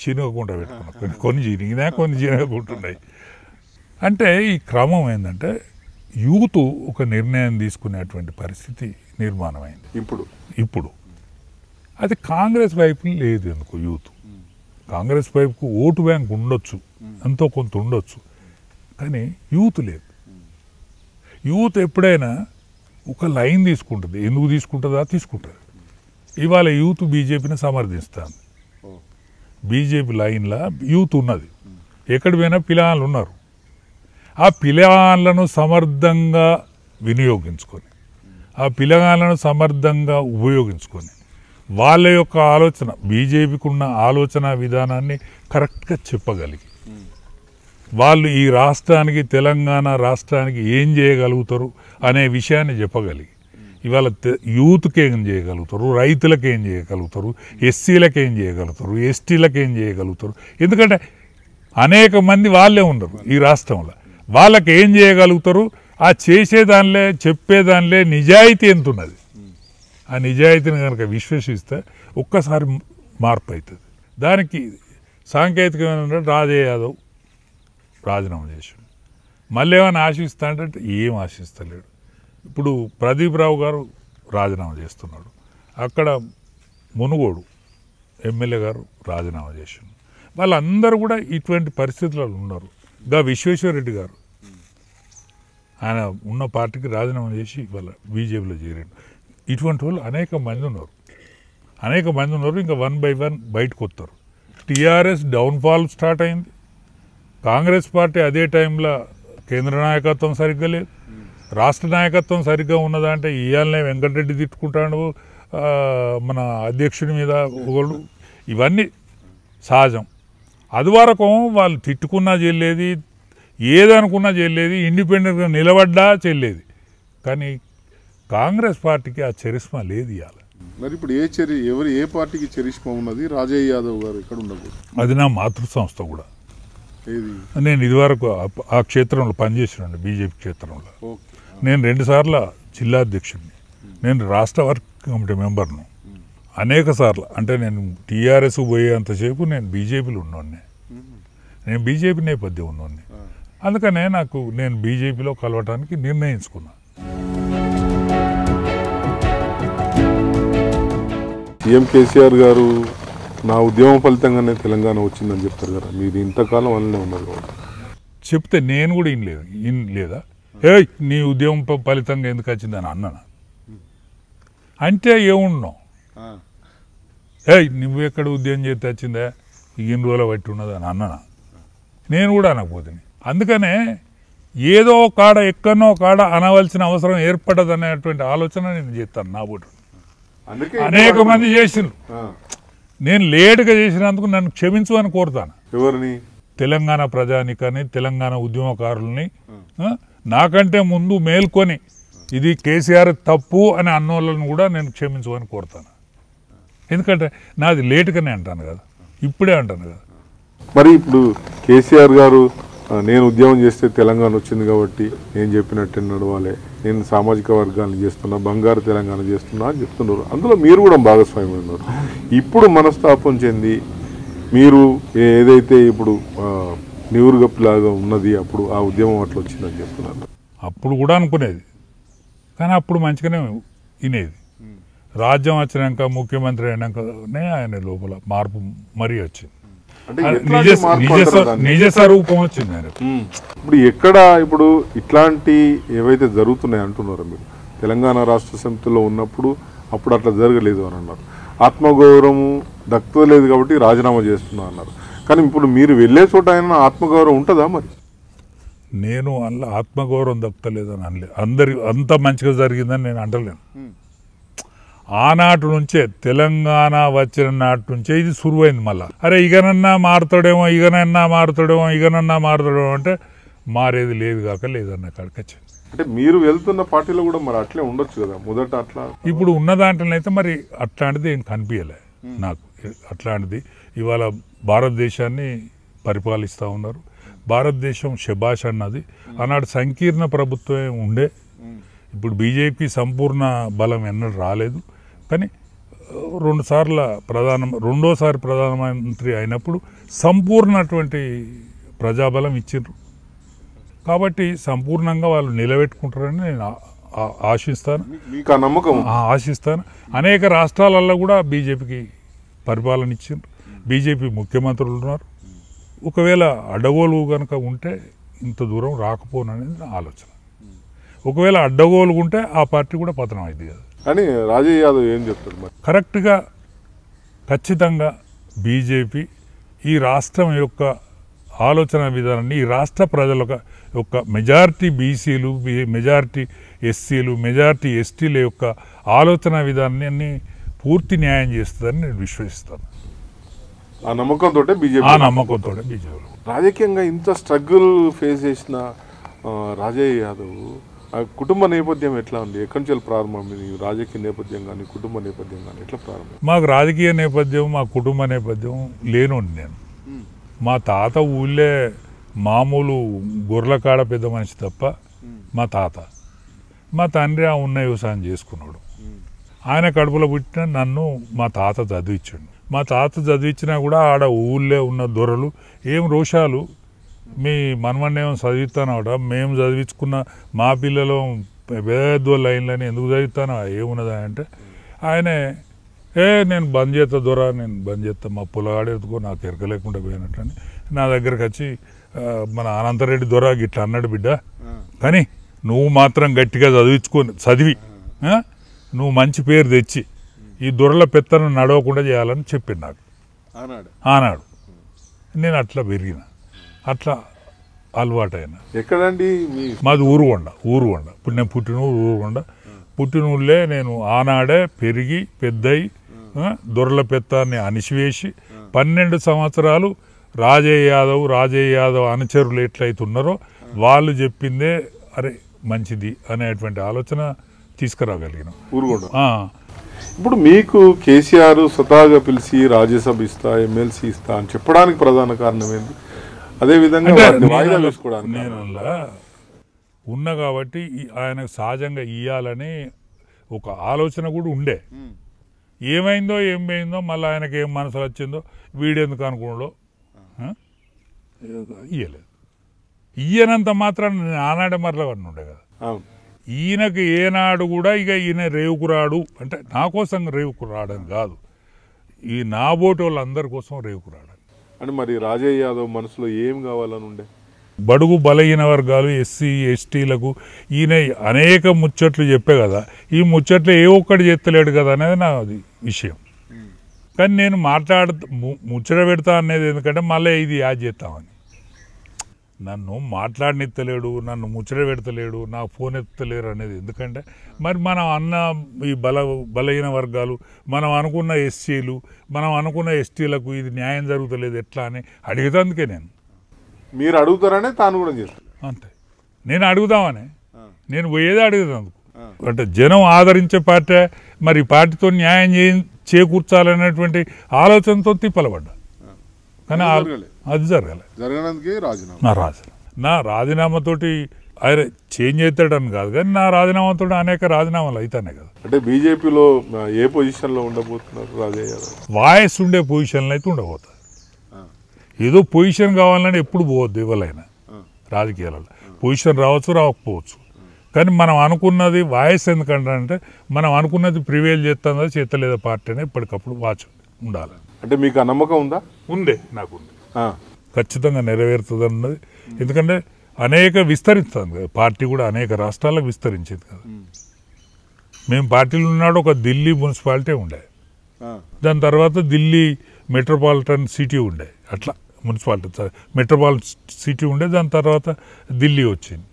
చినగకుండా పెట్టుకున్నా కొన్ని కొన్ని చినిగినా కొన్ని చినగకుంటున్నాయి అంటే ఈ క్రమం ఏంటంటే యూత్ ఒక నిర్ణయం తీసుకునేటువంటి పరిస్థితి నిర్మాణమైంది ఇప్పుడు ఇప్పుడు అది కాంగ్రెస్ వైపు లేదు ఎందుకు యూత్ కాంగ్రెస్ వైపుకు ఓటు బ్యాంక్ ఉండొచ్చు ఎంతో కొంత ఉండొచ్చు కానీ యూత్ లేదు యూత్ ఎప్పుడైనా ఒక లైన్ తీసుకుంటుంది ఎందుకు తీసుకుంటుందా తీసుకుంటుంది ఇవాళ యూత్ బీజేపీని సమర్థిస్తాను బీజేపీ లైన్లో యూత్ ఉన్నది ఎక్కడ పోయినా పిలాలు ఉన్నారు ఆ పిలగాళ్ళను సమర్థంగా వినియోగించుకొని ఆ పిలగాళ్ళను సమర్థంగా ఉపయోగించుకొని వాళ్ళ యొక్క ఆలోచన బీజేపీకి ఉన్న ఆలోచన విధానాన్ని కరెక్ట్గా చెప్పగలిగి వాళ్ళు ఈ రాష్ట్రానికి తెలంగాణ రాష్ట్రానికి ఏం చేయగలుగుతారు అనే విషయాన్ని చెప్పగలిగి ఇవాళ యూత్కి ఏం చేయగలుగుతారు రైతులకు ఏం చేయగలుగుతారు ఎస్సీలకు ఏం చేయగలుగుతారు ఎస్టీలకు ఏం చేయగలుగుతారు ఎందుకంటే అనేక మంది వాళ్ళే ఉండరు ఈ రాష్ట్రంలో వాళ్ళకి ఏం చేయగలుగుతారు ఆ చేసేదానిలే చెప్పేదానిలే నిజాయితీ ఎంత ఉన్నది ఆ నిజాయితీని కనుక విశ్వసిస్తే ఒక్కసారి మార్పు అవుతుంది దానికి సాంకేతికమైన రాజే యాదవ్ రాజీనామా చేసాడు మళ్ళీ ఏమైనా ఆశిస్తా అంటే ఏం ఆశిస్తలేడు ఇప్పుడు ప్రదీప్ రావు గారు రాజీనామా చేస్తున్నాడు అక్కడ మునుగోడు ఎమ్మెల్యే గారు రాజీనామా చేశాడు వాళ్ళందరూ కూడా ఇటువంటి పరిస్థితులలో ఉన్నారు గా విశ్వేశ్వరరెడ్డి గారు ఆయన ఉన్న పార్టీకి రాజీనామా చేసి ఇవాళ బీజేపీలో చేరాడు ఇటువంటి వాళ్ళు అనేక మంది ఉన్నారు అనేక మంది ఉన్నారు ఇంకా వన్ బై వన్ బయటకు వస్తారు టీఆర్ఎస్ డౌన్ఫాల్ స్టార్ట్ అయింది కాంగ్రెస్ పార్టీ అదే టైంలో కేంద్ర నాయకత్వం సరిగ్గా లేదు రాష్ట్ర నాయకత్వం సరిగ్గా ఉన్నదంటే అంటే వెంకటరెడ్డి తిట్టుకుంటాడు మన అధ్యక్షుడి మీద ఒకళ్ళు ఇవన్నీ సహజం అది వరకు వాళ్ళు తిట్టుకున్నా చెల్లేది ఏదనుకున్నా చెల్లేది ఇండిపెండెంట్గా నిలబడ్డా చెల్లేది కానీ కాంగ్రెస్ పార్టీకి ఆ చరిష్మ లేదు ఇవాళ మరి ఇప్పుడు ఏ చర్య ఎవరు ఏ పార్టీకి చరిస్మా ఉన్నది రాజయ్య యాదవ్ గారు ఇక్కడ ఉండకూడదు అది నా మాతృ సంస్థ కూడా నేను ఇదివరకు ఆ క్షేత్రంలో పనిచేసినాను బీజేపీ క్షేత్రంలో నేను రెండుసార్లు జిల్లా అధ్యక్షుడిని నేను రాష్ట్ర వర్క్ కమిటీ మెంబర్ను అనేక సార్లు అంటే నేను టీఆర్ఎస్ పోయేంతసేపు నేను బీజేపీలో ఉన్నోడిని నేను బీజేపీ నేపథ్యం ఉన్నోడిని అందుకనే నాకు నేను బీజేపీలో కలవటానికి నిర్ణయించుకున్నా సీఎం కేసీఆర్ గారు నా ఉద్యమం ఫలితంగానే తెలంగాణ వచ్చిందని చెప్తారు కదా మీరు ఇంతకాలం వల్లనే ఉన్నారు చెప్తే నేను కూడా ఇన్ లేదు ఇన్ లేదా ఏ నీ ఉద్యమం ఫలితంగా ఎందుకు వచ్చిందని అన్నాను అంటే ఏముండవు ఏయ్ నువ్వు ఎక్కడ ఉద్యోగం చేస్తే వచ్చిందా ఇన్ని రోజులు బట్టి ఉన్నది అని అన్న నేను కూడా అనకపోతుంది అందుకనే ఏదో కాడ ఎక్కడనో కాడ అనవలసిన అవసరం ఏర్పడదు అనేటువంటి ఆలోచన నేను చేస్తాను నా బుట్టు అనేక మంది చేసిన నేను లేటుగా చేసినందుకు నన్ను క్షమించు అని కోరుతాను ఎవరిని తెలంగాణ ప్రజానికని తెలంగాణ ఉద్యమకారులని నాకంటే ముందు మేల్కొని ఇది కేసీఆర్ తప్పు అని అన్నోళ్ళను కూడా నేను అని కోరుతాను ఎందుకంటే నాది లేటుగానే అంటాను కదా ఇప్పుడే అంటాను కదా మరి ఇప్పుడు కేసీఆర్ గారు నేను ఉద్యమం చేస్తే తెలంగాణ వచ్చింది కాబట్టి నేను చెప్పినట్టు నడవాలి నేను సామాజిక వర్గాన్ని చేస్తున్నా బంగారు తెలంగాణ చేస్తున్నా అని చెప్తున్నారు అందులో మీరు కూడా భాగస్వామి ఉన్నారు ఇప్పుడు మనస్తాపం చెంది మీరు ఏదైతే ఇప్పుడు నివురుగప్పిలాగా ఉన్నది అప్పుడు ఆ ఉద్యమం అట్లా వచ్చిందని చెప్తున్నారు అప్పుడు కూడా అనుకునేది కానీ అప్పుడు మంచిగానే వినేది రాజ్యం వచ్చినాక ముఖ్యమంత్రి అయినాకనే ఆయన లోపల మార్పు మరీ వచ్చింది నిజ స్వరూపం వచ్చింది ఆయన ఇప్పుడు ఎక్కడ ఇప్పుడు ఇట్లాంటి ఏవైతే జరుగుతున్నాయి అంటున్నారు మీరు తెలంగాణ రాష్ట్ర సమితిలో ఉన్నప్పుడు అప్పుడు అట్లా జరగలేదు అని అన్నారు ఆత్మగౌరవము దక్కలేదు కాబట్టి రాజీనామా చేస్తున్నా అన్నారు కానీ ఇప్పుడు మీరు వెళ్ళే చోట ఆయన ఆత్మగౌరవం ఉంటుందా మరి నేను అందులో ఆత్మగౌరవం అని అనలేదు అందరి అంత మంచిగా జరిగిందని నేను అంటలేను ఆనాటి నుంచే తెలంగాణ వచ్చిన నాటి నుంచే ఇది సురువైంది మళ్ళా అరే ఇగనన్నా మారుతాడేమో ఇగనన్నా మారుతాడేమో ఇగనన్నా మారుతాడేమో అంటే మారేది లేదు కాక లేదన్న కాడికి అంటే మీరు వెళ్తున్న పార్టీలో కూడా మరి అట్లే ఉండొచ్చు కదా మొదట అట్లా ఇప్పుడు ఉన్న దాంట్లో అయితే మరి అట్లాంటిది ఏం కనిపించలే నాకు అట్లాంటిది ఇవాళ భారతదేశాన్ని పరిపాలిస్తూ ఉన్నారు భారతదేశం శబాష్ అన్నది ఆనాడు సంకీర్ణ ప్రభుత్వమే ఉండే ఇప్పుడు బీజేపీ సంపూర్ణ బలం ఎన్నడూ రాలేదు కానీ రెండుసార్ల ప్రధాన రెండోసారి ప్రధానమంత్రి అయినప్పుడు సంపూర్ణటువంటి ప్రజాబలం ఇచ్చిండ్రు కాబట్టి సంపూర్ణంగా వాళ్ళు నిలబెట్టుకుంటారని నేను ఆశిస్తాను మీకు ఆ నమ్మకం ఆశిస్తాను అనేక రాష్ట్రాలలో కూడా బీజేపీకి పరిపాలన ఇచ్చిండ్రు బీజేపీ ముఖ్యమంత్రులు ఉన్నారు ఒకవేళ అడ్డగోలు కనుక ఉంటే ఇంత దూరం రాకపోననేది నా ఆలోచన ఒకవేళ అడ్డగోలుగుంటే ఆ పార్టీ కూడా పతనం అయింది కదా అని రాజయ్య యాదవ్ ఏం చెప్తాడు మరి కరెక్ట్గా ఖచ్చితంగా బీజేపీ ఈ రాష్ట్రం యొక్క ఆలోచన విధానాన్ని ఈ రాష్ట్ర ప్రజల యొక్క మెజారిటీ బీసీలు మెజారిటీ ఎస్సీలు మెజారిటీ ఎస్టీల యొక్క ఆలోచన విధానాన్ని పూర్తి న్యాయం చేస్తుందని నేను విశ్వసిస్తాను ఆ నమ్మకంతో బీజేపీ ఆ నమ్మకంతో బీజేపీ రాజకీయంగా ఇంత స్ట్రగుల్ ఫేస్ చేసిన రాజయ్య యాదవ్ ఆ కుటుంబ నేపథ్యం ఎట్లా ఉంది ఎక్కడి నుంచి ప్రారంభమైంది రాజకీయ నేపథ్యం కానీ కుటుంబ నేపథ్యం కానీ ఎట్లా ప్రారంభం మాకు రాజకీయ నేపథ్యం మా కుటుంబ నేపథ్యం లేనుండి నేను మా తాత ఊళ్ళే మామూలు గొర్రెల కాడ పెద్ద మనిషి తప్ప మా తాత మా తండ్రి ఆ ఉన్న వ్యవసాయం చేసుకున్నాడు ఆయన కడుపులో పుట్టిన నన్ను మా తాత చదివించండి మా తాత చదివించినా కూడా ఆడ ఊళ్ళే ఉన్న దొరలు ఏం రోషాలు మీ చదివిస్తాను చదివిస్తానవట మేము చదివించుకున్న మా పిల్లలు వేదో లైన్లని ఎందుకు చదివిస్తాను ఏమున్నదా అంటే ఆయనే ఏ నేను బంద్ చేస్తా దొర నేను బంద్ చేస్తా మా పొలగాడు ఎత్తుకో నాకు ఎరక లేకుండా పోయినట్టని నా దగ్గరకు వచ్చి మన అనంతరెడ్డి దొర గిట్లా అన్నాడు బిడ్డ కానీ నువ్వు మాత్రం గట్టిగా చదివించుకొని చదివి నువ్వు మంచి పేరు తెచ్చి ఈ దొరల పెత్తను నడవకుండా చేయాలని చెప్పిండు నాకు ఆనాడు నేను అట్లా పెరిగిన అట్లా అలవాటైన ఎక్కడండి మాది ఊరుగొండ ఊరుగొండ ఇప్పుడు నేను పుట్టిన ఊరుగొండ పుట్టిన ఊళ్ళే నేను ఆనాడే పెరిగి పెద్దయి దొరల పెత్తాన్ని అణిసివేసి పన్నెండు సంవత్సరాలు రాజయ్య యాదవ్ రాజయ్య యాదవ్ అనుచరులు ఎట్లయితే ఉన్నారో వాళ్ళు చెప్పిందే అరే మంచిది అనేటువంటి ఆలోచన తీసుకురాగలిగిన ఊరుగొండ ఇప్పుడు మీకు కేసీఆర్ స్వతహాగా పిలిచి రాజ్యసభ ఇస్తా ఎమ్మెల్సీ ఇస్తా అని చెప్పడానికి ప్రధాన కారణం ఏంటి అదేవిధంగా విధంగా ఉన్న కాబట్టి ఆయనకు సహజంగా ఇవ్వాలని ఒక ఆలోచన కూడా ఉండే ఏమైందో ఏం పోయిందో మళ్ళీ ఆయనకి ఏం మనసులో వచ్చిందో వీడెందుకు అనుకోండో ఇయ్యలేదు ఈయనంత మాత్రం ఆనాడు మరల ఉండే కదా ఈయనకు ఏనాడు కూడా ఇక ఈయన రేవుకురాడు అంటే నా కోసం రేవుకురాడని కాదు ఈ నా బోటి వాళ్ళందరి కోసం రేవుకురాడు అని మరి రాజయ్య యాదవ్ మనసులో ఏం కావాలని ఉండే బడుగు బలహీన వర్గాలు ఎస్సీ ఎస్టీలకు ఈయన అనేక ముచ్చట్లు చెప్పే కదా ఈ ముచ్చట్లు ఏ ఒక్కటి చేస్తలేడు కదా అనేది నా విషయం కానీ నేను మాట్లాడ ముచ్చట పెడతా అనేది ఎందుకంటే మళ్ళీ ఇది యాడ్ చేస్తామని నన్ను మాట్లాడినెత్తలేడు నన్ను ముచ్చట పెడతలేడు నా ఫోన్ ఎత్తలేరు అనేది ఎందుకంటే మరి మనం అన్న ఈ బల బలహీన వర్గాలు మనం అనుకున్న ఎస్సీలు మనం అనుకున్న ఎస్టీలకు ఇది న్యాయం జరుగుతలేదు ఎట్లా అని అడిగేదందుకే నేను మీరు అడుగుతారనే తాను కూడా చేస్తాను అంతే నేను అడుగుదామని నేను పోయేదే అడుగుతాను అంటే జనం ఆదరించే పార్టీ మరి పార్టీతో న్యాయం చేయ చేకూర్చాలనేటువంటి ఆలోచనతో తిప్పలబడ్డా కానీ అది జరగలే జరగడానికి రాజీనామా రాజీనామా నా రాజీనామాతోటి ఆయన చేంజ్ అవుతాడని కాదు కానీ నా రాజీనామాతో అనేక రాజీనామాలు అవుతానే కదా అంటే బీజేపీలో ఏ పొజిషన్లో ఉండబోతున్నారు రాజయ్య వాయిస్ ఉండే పొజిషన్లో అయితే ఉండబోతుంది ఏదో పొజిషన్ కావాలని ఎప్పుడు పోవద్దు ఇవ్వలేనా రాజకీయాలలో పొజిషన్ రావచ్చు రాకపోవచ్చు కానీ మనం అనుకున్నది వాయిస్ ఎందుకంటే మనం అనుకున్నది ప్రివేల్ చేస్తుందా చేస్తలేదా పార్టీ అని ఎప్పటికప్పుడు వాచ్ ఉండాలి అంటే మీకు ఆ నమ్మకం ఉందా ఉందే నాకు ఉంది ఖచ్చితంగా నెరవేరుతుంది అన్నది ఎందుకంటే అనేక విస్తరిస్తుంది కదా పార్టీ కూడా అనేక రాష్ట్రాలకు విస్తరించేది కదా మేము పార్టీలు ఉన్నాడు ఒక ఢిల్లీ మున్సిపాలిటీ ఉండే దాని తర్వాత ఢిల్లీ మెట్రోపాలిటన్ సిటీ ఉండే అట్లా మున్సిపాలిటీ మెట్రోపాలిటన్ సిటీ ఉండే దాని తర్వాత ఢిల్లీ వచ్చింది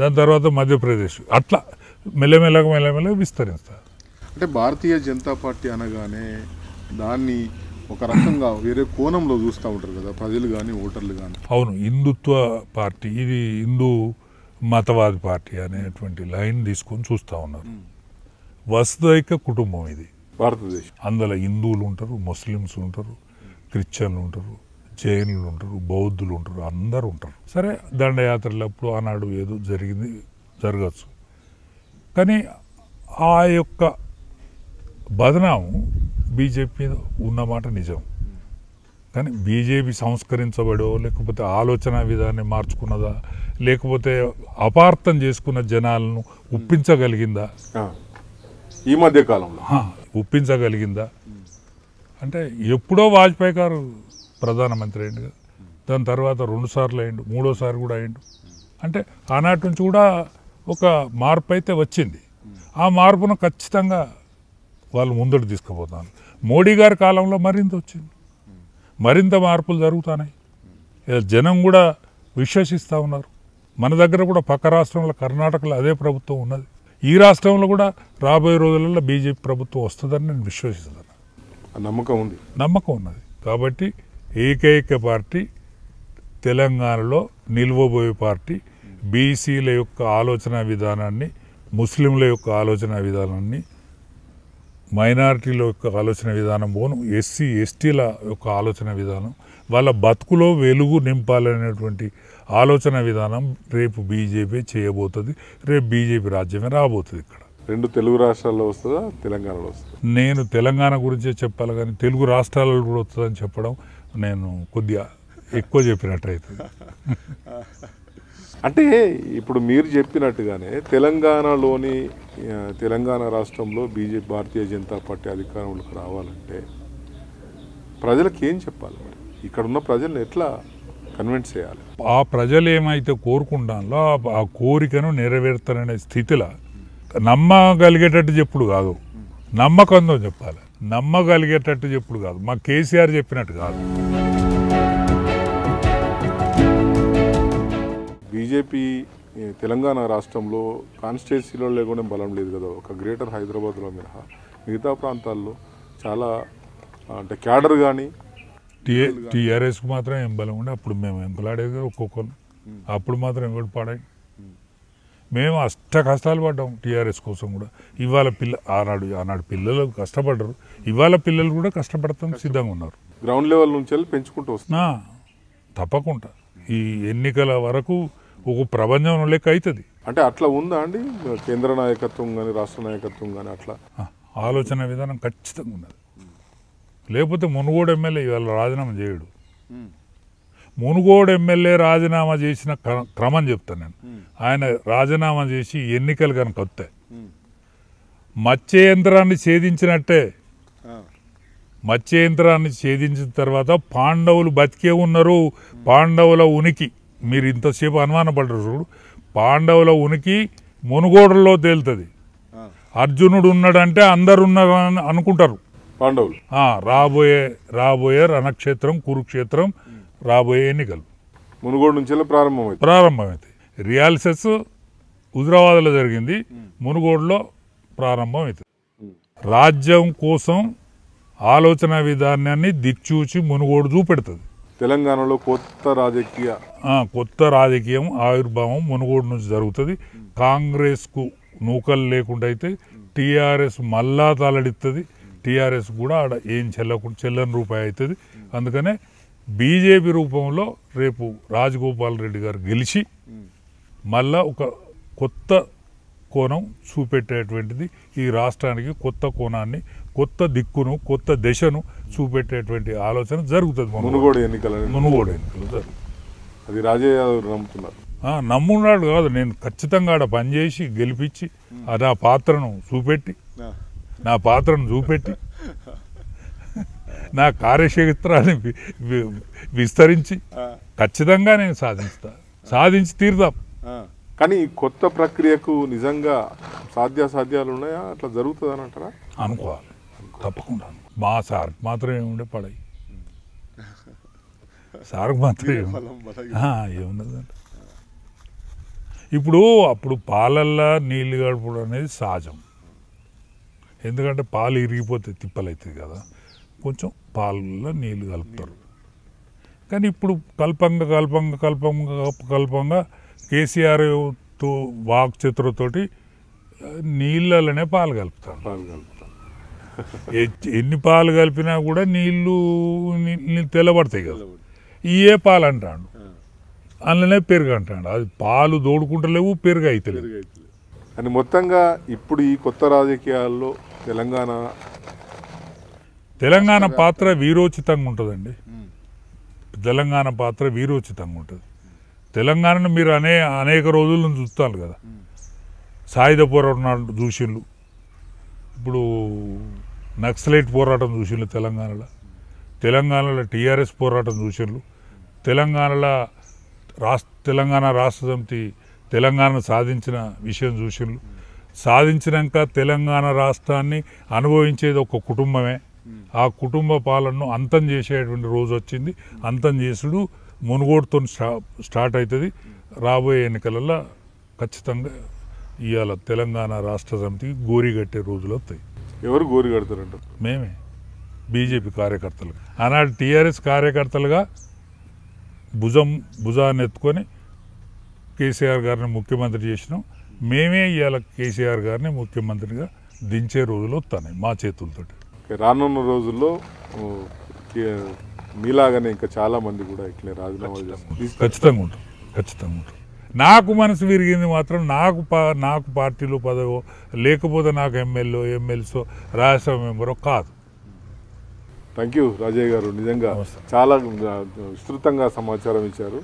దాని తర్వాత మధ్యప్రదేశ్ అట్లా మెల్లమెల్లగా మెల్లమెల్లగా విస్తరిస్తారు అంటే భారతీయ జనతా పార్టీ అనగానే దాన్ని ఒక రకంగా వేరే కోణంలో చూస్తూ ఉంటారు కదా ప్రజలు కానీ ఓటర్లు కానీ అవును హిందుత్వ పార్టీ ఇది హిందూ మతవాది పార్టీ అనేటువంటి లైన్ తీసుకొని చూస్తూ ఉన్నారు వసుదైక కుటుంబం ఇది భారతదేశం అందులో హిందువులు ఉంటారు ముస్లిమ్స్ ఉంటారు క్రిస్టియన్లు ఉంటారు జైనులు ఉంటారు బౌద్ధులు ఉంటారు అందరు ఉంటారు సరే దండయాత్రలప్పుడు ఆనాడు ఏదో జరిగింది జరగచ్చు కానీ ఆ యొక్క బదనాము బీజేపీ ఉన్నమాట నిజం కానీ బీజేపీ సంస్కరించబడో లేకపోతే ఆలోచన విధాన్ని మార్చుకున్నదా లేకపోతే అపార్థం చేసుకున్న జనాలను ఒప్పించగలిగిందా ఈ మధ్య కాలంలో ఒప్పించగలిగిందా అంటే ఎప్పుడో వాజ్పేయి గారు ప్రధానమంత్రి అయిండు కదా దాని తర్వాత రెండుసార్లు అయిండు మూడోసారి కూడా అయిండు అంటే ఆనాటి నుంచి కూడా ఒక మార్పు అయితే వచ్చింది ఆ మార్పును ఖచ్చితంగా వాళ్ళు ముందడు తీసుకుపోతాను మోడీ గారి కాలంలో మరింత వచ్చింది మరింత మార్పులు జరుగుతున్నాయి జనం కూడా విశ్వసిస్తూ ఉన్నారు మన దగ్గర కూడా పక్క రాష్ట్రంలో కర్ణాటకలో అదే ప్రభుత్వం ఉన్నది ఈ రాష్ట్రంలో కూడా రాబోయే రోజులలో బీజేపీ ప్రభుత్వం వస్తుందని నేను విశ్వసిస్తున్నాను నమ్మకం ఉంది నమ్మకం ఉన్నది కాబట్టి ఏకైక పార్టీ తెలంగాణలో నిల్వబోయే పార్టీ బీసీల యొక్క ఆలోచన విధానాన్ని ముస్లింల యొక్క ఆలోచన విధానాన్ని మైనారిటీల యొక్క ఆలోచన విధానం పోను ఎస్సీ ఎస్టీల యొక్క ఆలోచన విధానం వాళ్ళ బతుకులో వెలుగు నింపాలనేటువంటి ఆలోచన విధానం రేపు బీజేపీ చేయబోతుంది రేపు బీజేపీ రాజ్యమే రాబోతుంది ఇక్కడ రెండు తెలుగు రాష్ట్రాల్లో వస్తుందా తెలంగాణలో వస్తుంది నేను తెలంగాణ గురించే చెప్పాలి కానీ తెలుగు రాష్ట్రాలలో కూడా వస్తుందని చెప్పడం నేను కొద్దిగా ఎక్కువ చెప్పినట్టయితే అంటే ఇప్పుడు మీరు చెప్పినట్టుగానే తెలంగాణలోని తెలంగాణ రాష్ట్రంలో బీజేపీ భారతీయ జనతా పార్టీ అధికారంలోకి రావాలంటే ప్రజలకు ఏం చెప్పాలి మరి ఇక్కడ ఉన్న ప్రజలను ఎట్లా కన్విన్స్ చేయాలి ఆ ప్రజలు ఏమైతే కోరుకుంటానో ఆ కోరికను నెరవేరుతారనే స్థితిలో నమ్మగలిగేటట్టు చెప్పుడు కాదు నమ్మకంతో చెప్పాలి నమ్మగలిగేటట్టు చెప్పుడు కాదు మా కేసీఆర్ చెప్పినట్టు కాదు బీజేపీ తెలంగాణ రాష్ట్రంలో కాన్స్టిట్యున్సీలో లేకుండా బలం లేదు కదా ఒక గ్రేటర్ హైదరాబాద్లో మినహా మిగతా ప్రాంతాల్లో చాలా అంటే క్యాడర్ కానీ టీఆర్ఎస్కి మాత్రం ఏం బలం ఉండే అప్పుడు మేము ఎంపలాడేది ఒక్కొక్కరు అప్పుడు మాత్రం కూడా పాడాయి మేము అష్ట కష్టాలు పడ్డాం టీఆర్ఎస్ కోసం కూడా ఇవాళ పిల్ల ఆనాడు ఆనాడు పిల్లలు కష్టపడ్డరు ఇవాళ పిల్లలు కూడా కష్టపడతాం సిద్ధంగా ఉన్నారు గ్రౌండ్ లెవెల్ నుంచి వెళ్ళి పెంచుకుంటూ వస్తున్నా తప్పకుండా ఈ ఎన్నికల వరకు ఒక ప్రబంధం లెక్క అవుతుంది అంటే అట్లా ఉందా అండి కేంద్ర నాయకత్వం కానీ రాష్ట్ర నాయకత్వం కానీ అట్లా ఆలోచన విధానం ఖచ్చితంగా ఉన్నది లేకపోతే మునుగోడు ఎమ్మెల్యే ఇవాళ రాజీనామా చేయడు మునుగోడు ఎమ్మెల్యే రాజీనామా చేసిన క్రమం చెప్తాను నేను ఆయన రాజీనామా చేసి ఎన్నికలు కనుక వస్తాయి మత్స్య యంత్రాన్ని ఛేదించినట్టే మత్స్య యంత్రాన్ని ఛేదించిన తర్వాత పాండవులు బతికే ఉన్నారు పాండవుల ఉనికి మీరు ఇంతసేపు అనుమానపడ్డారు చూడు పాండవుల ఉనికి మునుగోడల్లో తేలుతుంది అర్జునుడు ఉన్నాడంటే అందరున్న అనుకుంటారు పాండవులు రాబోయే రాబోయే రణక్షేత్రం కురుక్షేత్రం రాబోయే ఎన్నికలు మునుగోడు నుంచి ప్రారంభమైంది ప్రారంభమైంది రియాలిసెస్ హుజరాబాద్లో జరిగింది మునుగోడులో అవుతుంది రాజ్యం కోసం ఆలోచన విధానాన్ని దిక్చూచి మునుగోడు చూపెడుతుంది తెలంగాణలో కొత్త రాజకీయ కొత్త రాజకీయం ఆవిర్భావం మునుగోడు నుంచి జరుగుతుంది కాంగ్రెస్కు నూకలు లేకుండా అయితే టీఆర్ఎస్ మళ్ళా తలడిస్తుంది టీఆర్ఎస్ కూడా ఆడ ఏం చెల్లకుండా చెల్లని రూపాయి అవుతుంది అందుకనే బీజేపీ రూపంలో రేపు రాజగోపాల్ రెడ్డి గారు గెలిచి మళ్ళా ఒక కొత్త కోణం చూపెట్టేటువంటిది ఈ రాష్ట్రానికి కొత్త కోణాన్ని కొత్త దిక్కును కొత్త దశను చూపెట్టేటువంటి ఆలోచన జరుగుతుంది మునుగోడు ఎన్నికల మునుగోడు ఎన్నికలు జరుగుతుంది అది రాజయ్య నమ్ముతున్నారు నమ్మున్నాడు కాదు నేను ఖచ్చితంగా ఆడ పనిచేసి గెలిపించి నా పాత్రను చూపెట్టి నా పాత్రను చూపెట్టి నా కార్యక్షేత్రాన్ని విస్తరించి ఖచ్చితంగా నేను సాధిస్తా సాధించి తీరుదాం కానీ ఈ కొత్త ప్రక్రియకు నిజంగా సాధ్యాసాధ్యాలు ఉన్నాయా అట్లా జరుగుతుందని అంటారా అనుకోవాలి తప్పకుండా మా సార్ మాత్రం ఏముండే పడాయి సార్కు మాత్రం ఏమున్నదండి ఇప్పుడు అప్పుడు పాలల్లా నీళ్ళు గడపడం అనేది సహజం ఎందుకంటే పాలు ఇరిగిపోతే తిప్పలవుతుంది కదా కొంచెం పాలల్లో నీళ్ళు కలుపుతారు కానీ ఇప్పుడు కల్పంగా కల్పంగా కల్పంగా కల్పంగా కేసీఆర్తో వాక్ చిత్రతోటి నీళ్ళలోనే పాలు కలుపుతాను పాలు కలుపుతాం ఎన్ని పాలు కలిపినా కూడా నీళ్ళు తెల్లబడతాయి కదా ఇయే పాలు అంటాడు అందులోనే పెరుగు అంటాడు అది పాలు దోడుకుంటలేవు పెరుగు అవుతలేదు అని మొత్తంగా ఇప్పుడు ఈ కొత్త రాజకీయాల్లో తెలంగాణ తెలంగాణ పాత్ర వీరోచితంగా ఉంటుందండి తెలంగాణ పాత్ర వీరోచితంగా ఉంటుంది తెలంగాణను మీరు అనే అనేక రోజుల నుంచి చూస్తారు కదా సాయుధ పోరాటం చూసిండ్లు ఇప్పుడు నక్సలైట్ పోరాటం చూసిండ్రు తెలంగాణలో తెలంగాణలో టీఆర్ఎస్ పోరాటం చూసిండ్రు తెలంగాణలో రాష్ట్ర తెలంగాణ రాష్ట్ర సమితి తెలంగాణ సాధించిన విషయం చూసిండ్రు సాధించినాక తెలంగాణ రాష్ట్రాన్ని అనుభవించేది ఒక కుటుంబమే ఆ కుటుంబ పాలనను అంతం చేసేటువంటి రోజు వచ్చింది అంతం చేసుడు మునుగోడుతో స్టార్ట్ అవుతుంది రాబోయే ఎన్నికలలో ఖచ్చితంగా ఇవాళ తెలంగాణ రాష్ట్ర సమితికి గోరి కట్టే రోజులు వస్తాయి ఎవరు గోరి కడతారంట మేమే బీజేపీ కార్యకర్తలు ఆనాడు టీఆర్ఎస్ కార్యకర్తలుగా భుజం భుజాన్ని ఎత్తుకొని కేసీఆర్ గారిని ముఖ్యమంత్రి చేసినాం మేమే ఇవాళ కేసీఆర్ గారిని ముఖ్యమంత్రిగా దించే రోజులు వస్తాయి మా చేతులతో రానున్న రోజుల్లో మీలాగానే ఇంకా చాలామంది కూడా ఇట్లే రాజీనామాలు చేస్తారు ఖచ్చితంగా ఉంటుంది ఖచ్చితంగా ఉంటుంది నాకు మనసు విరిగింది మాత్రం నాకు పా నాకు పార్టీలో పదవో లేకపోతే నాకు ఎమ్మెల్యే ఎమ్మెల్సో రాజ్యసభ మెంబరో కాదు థ్యాంక్ యూ రాజయ్య గారు నిజంగా చాలా విస్తృతంగా సమాచారం ఇచ్చారు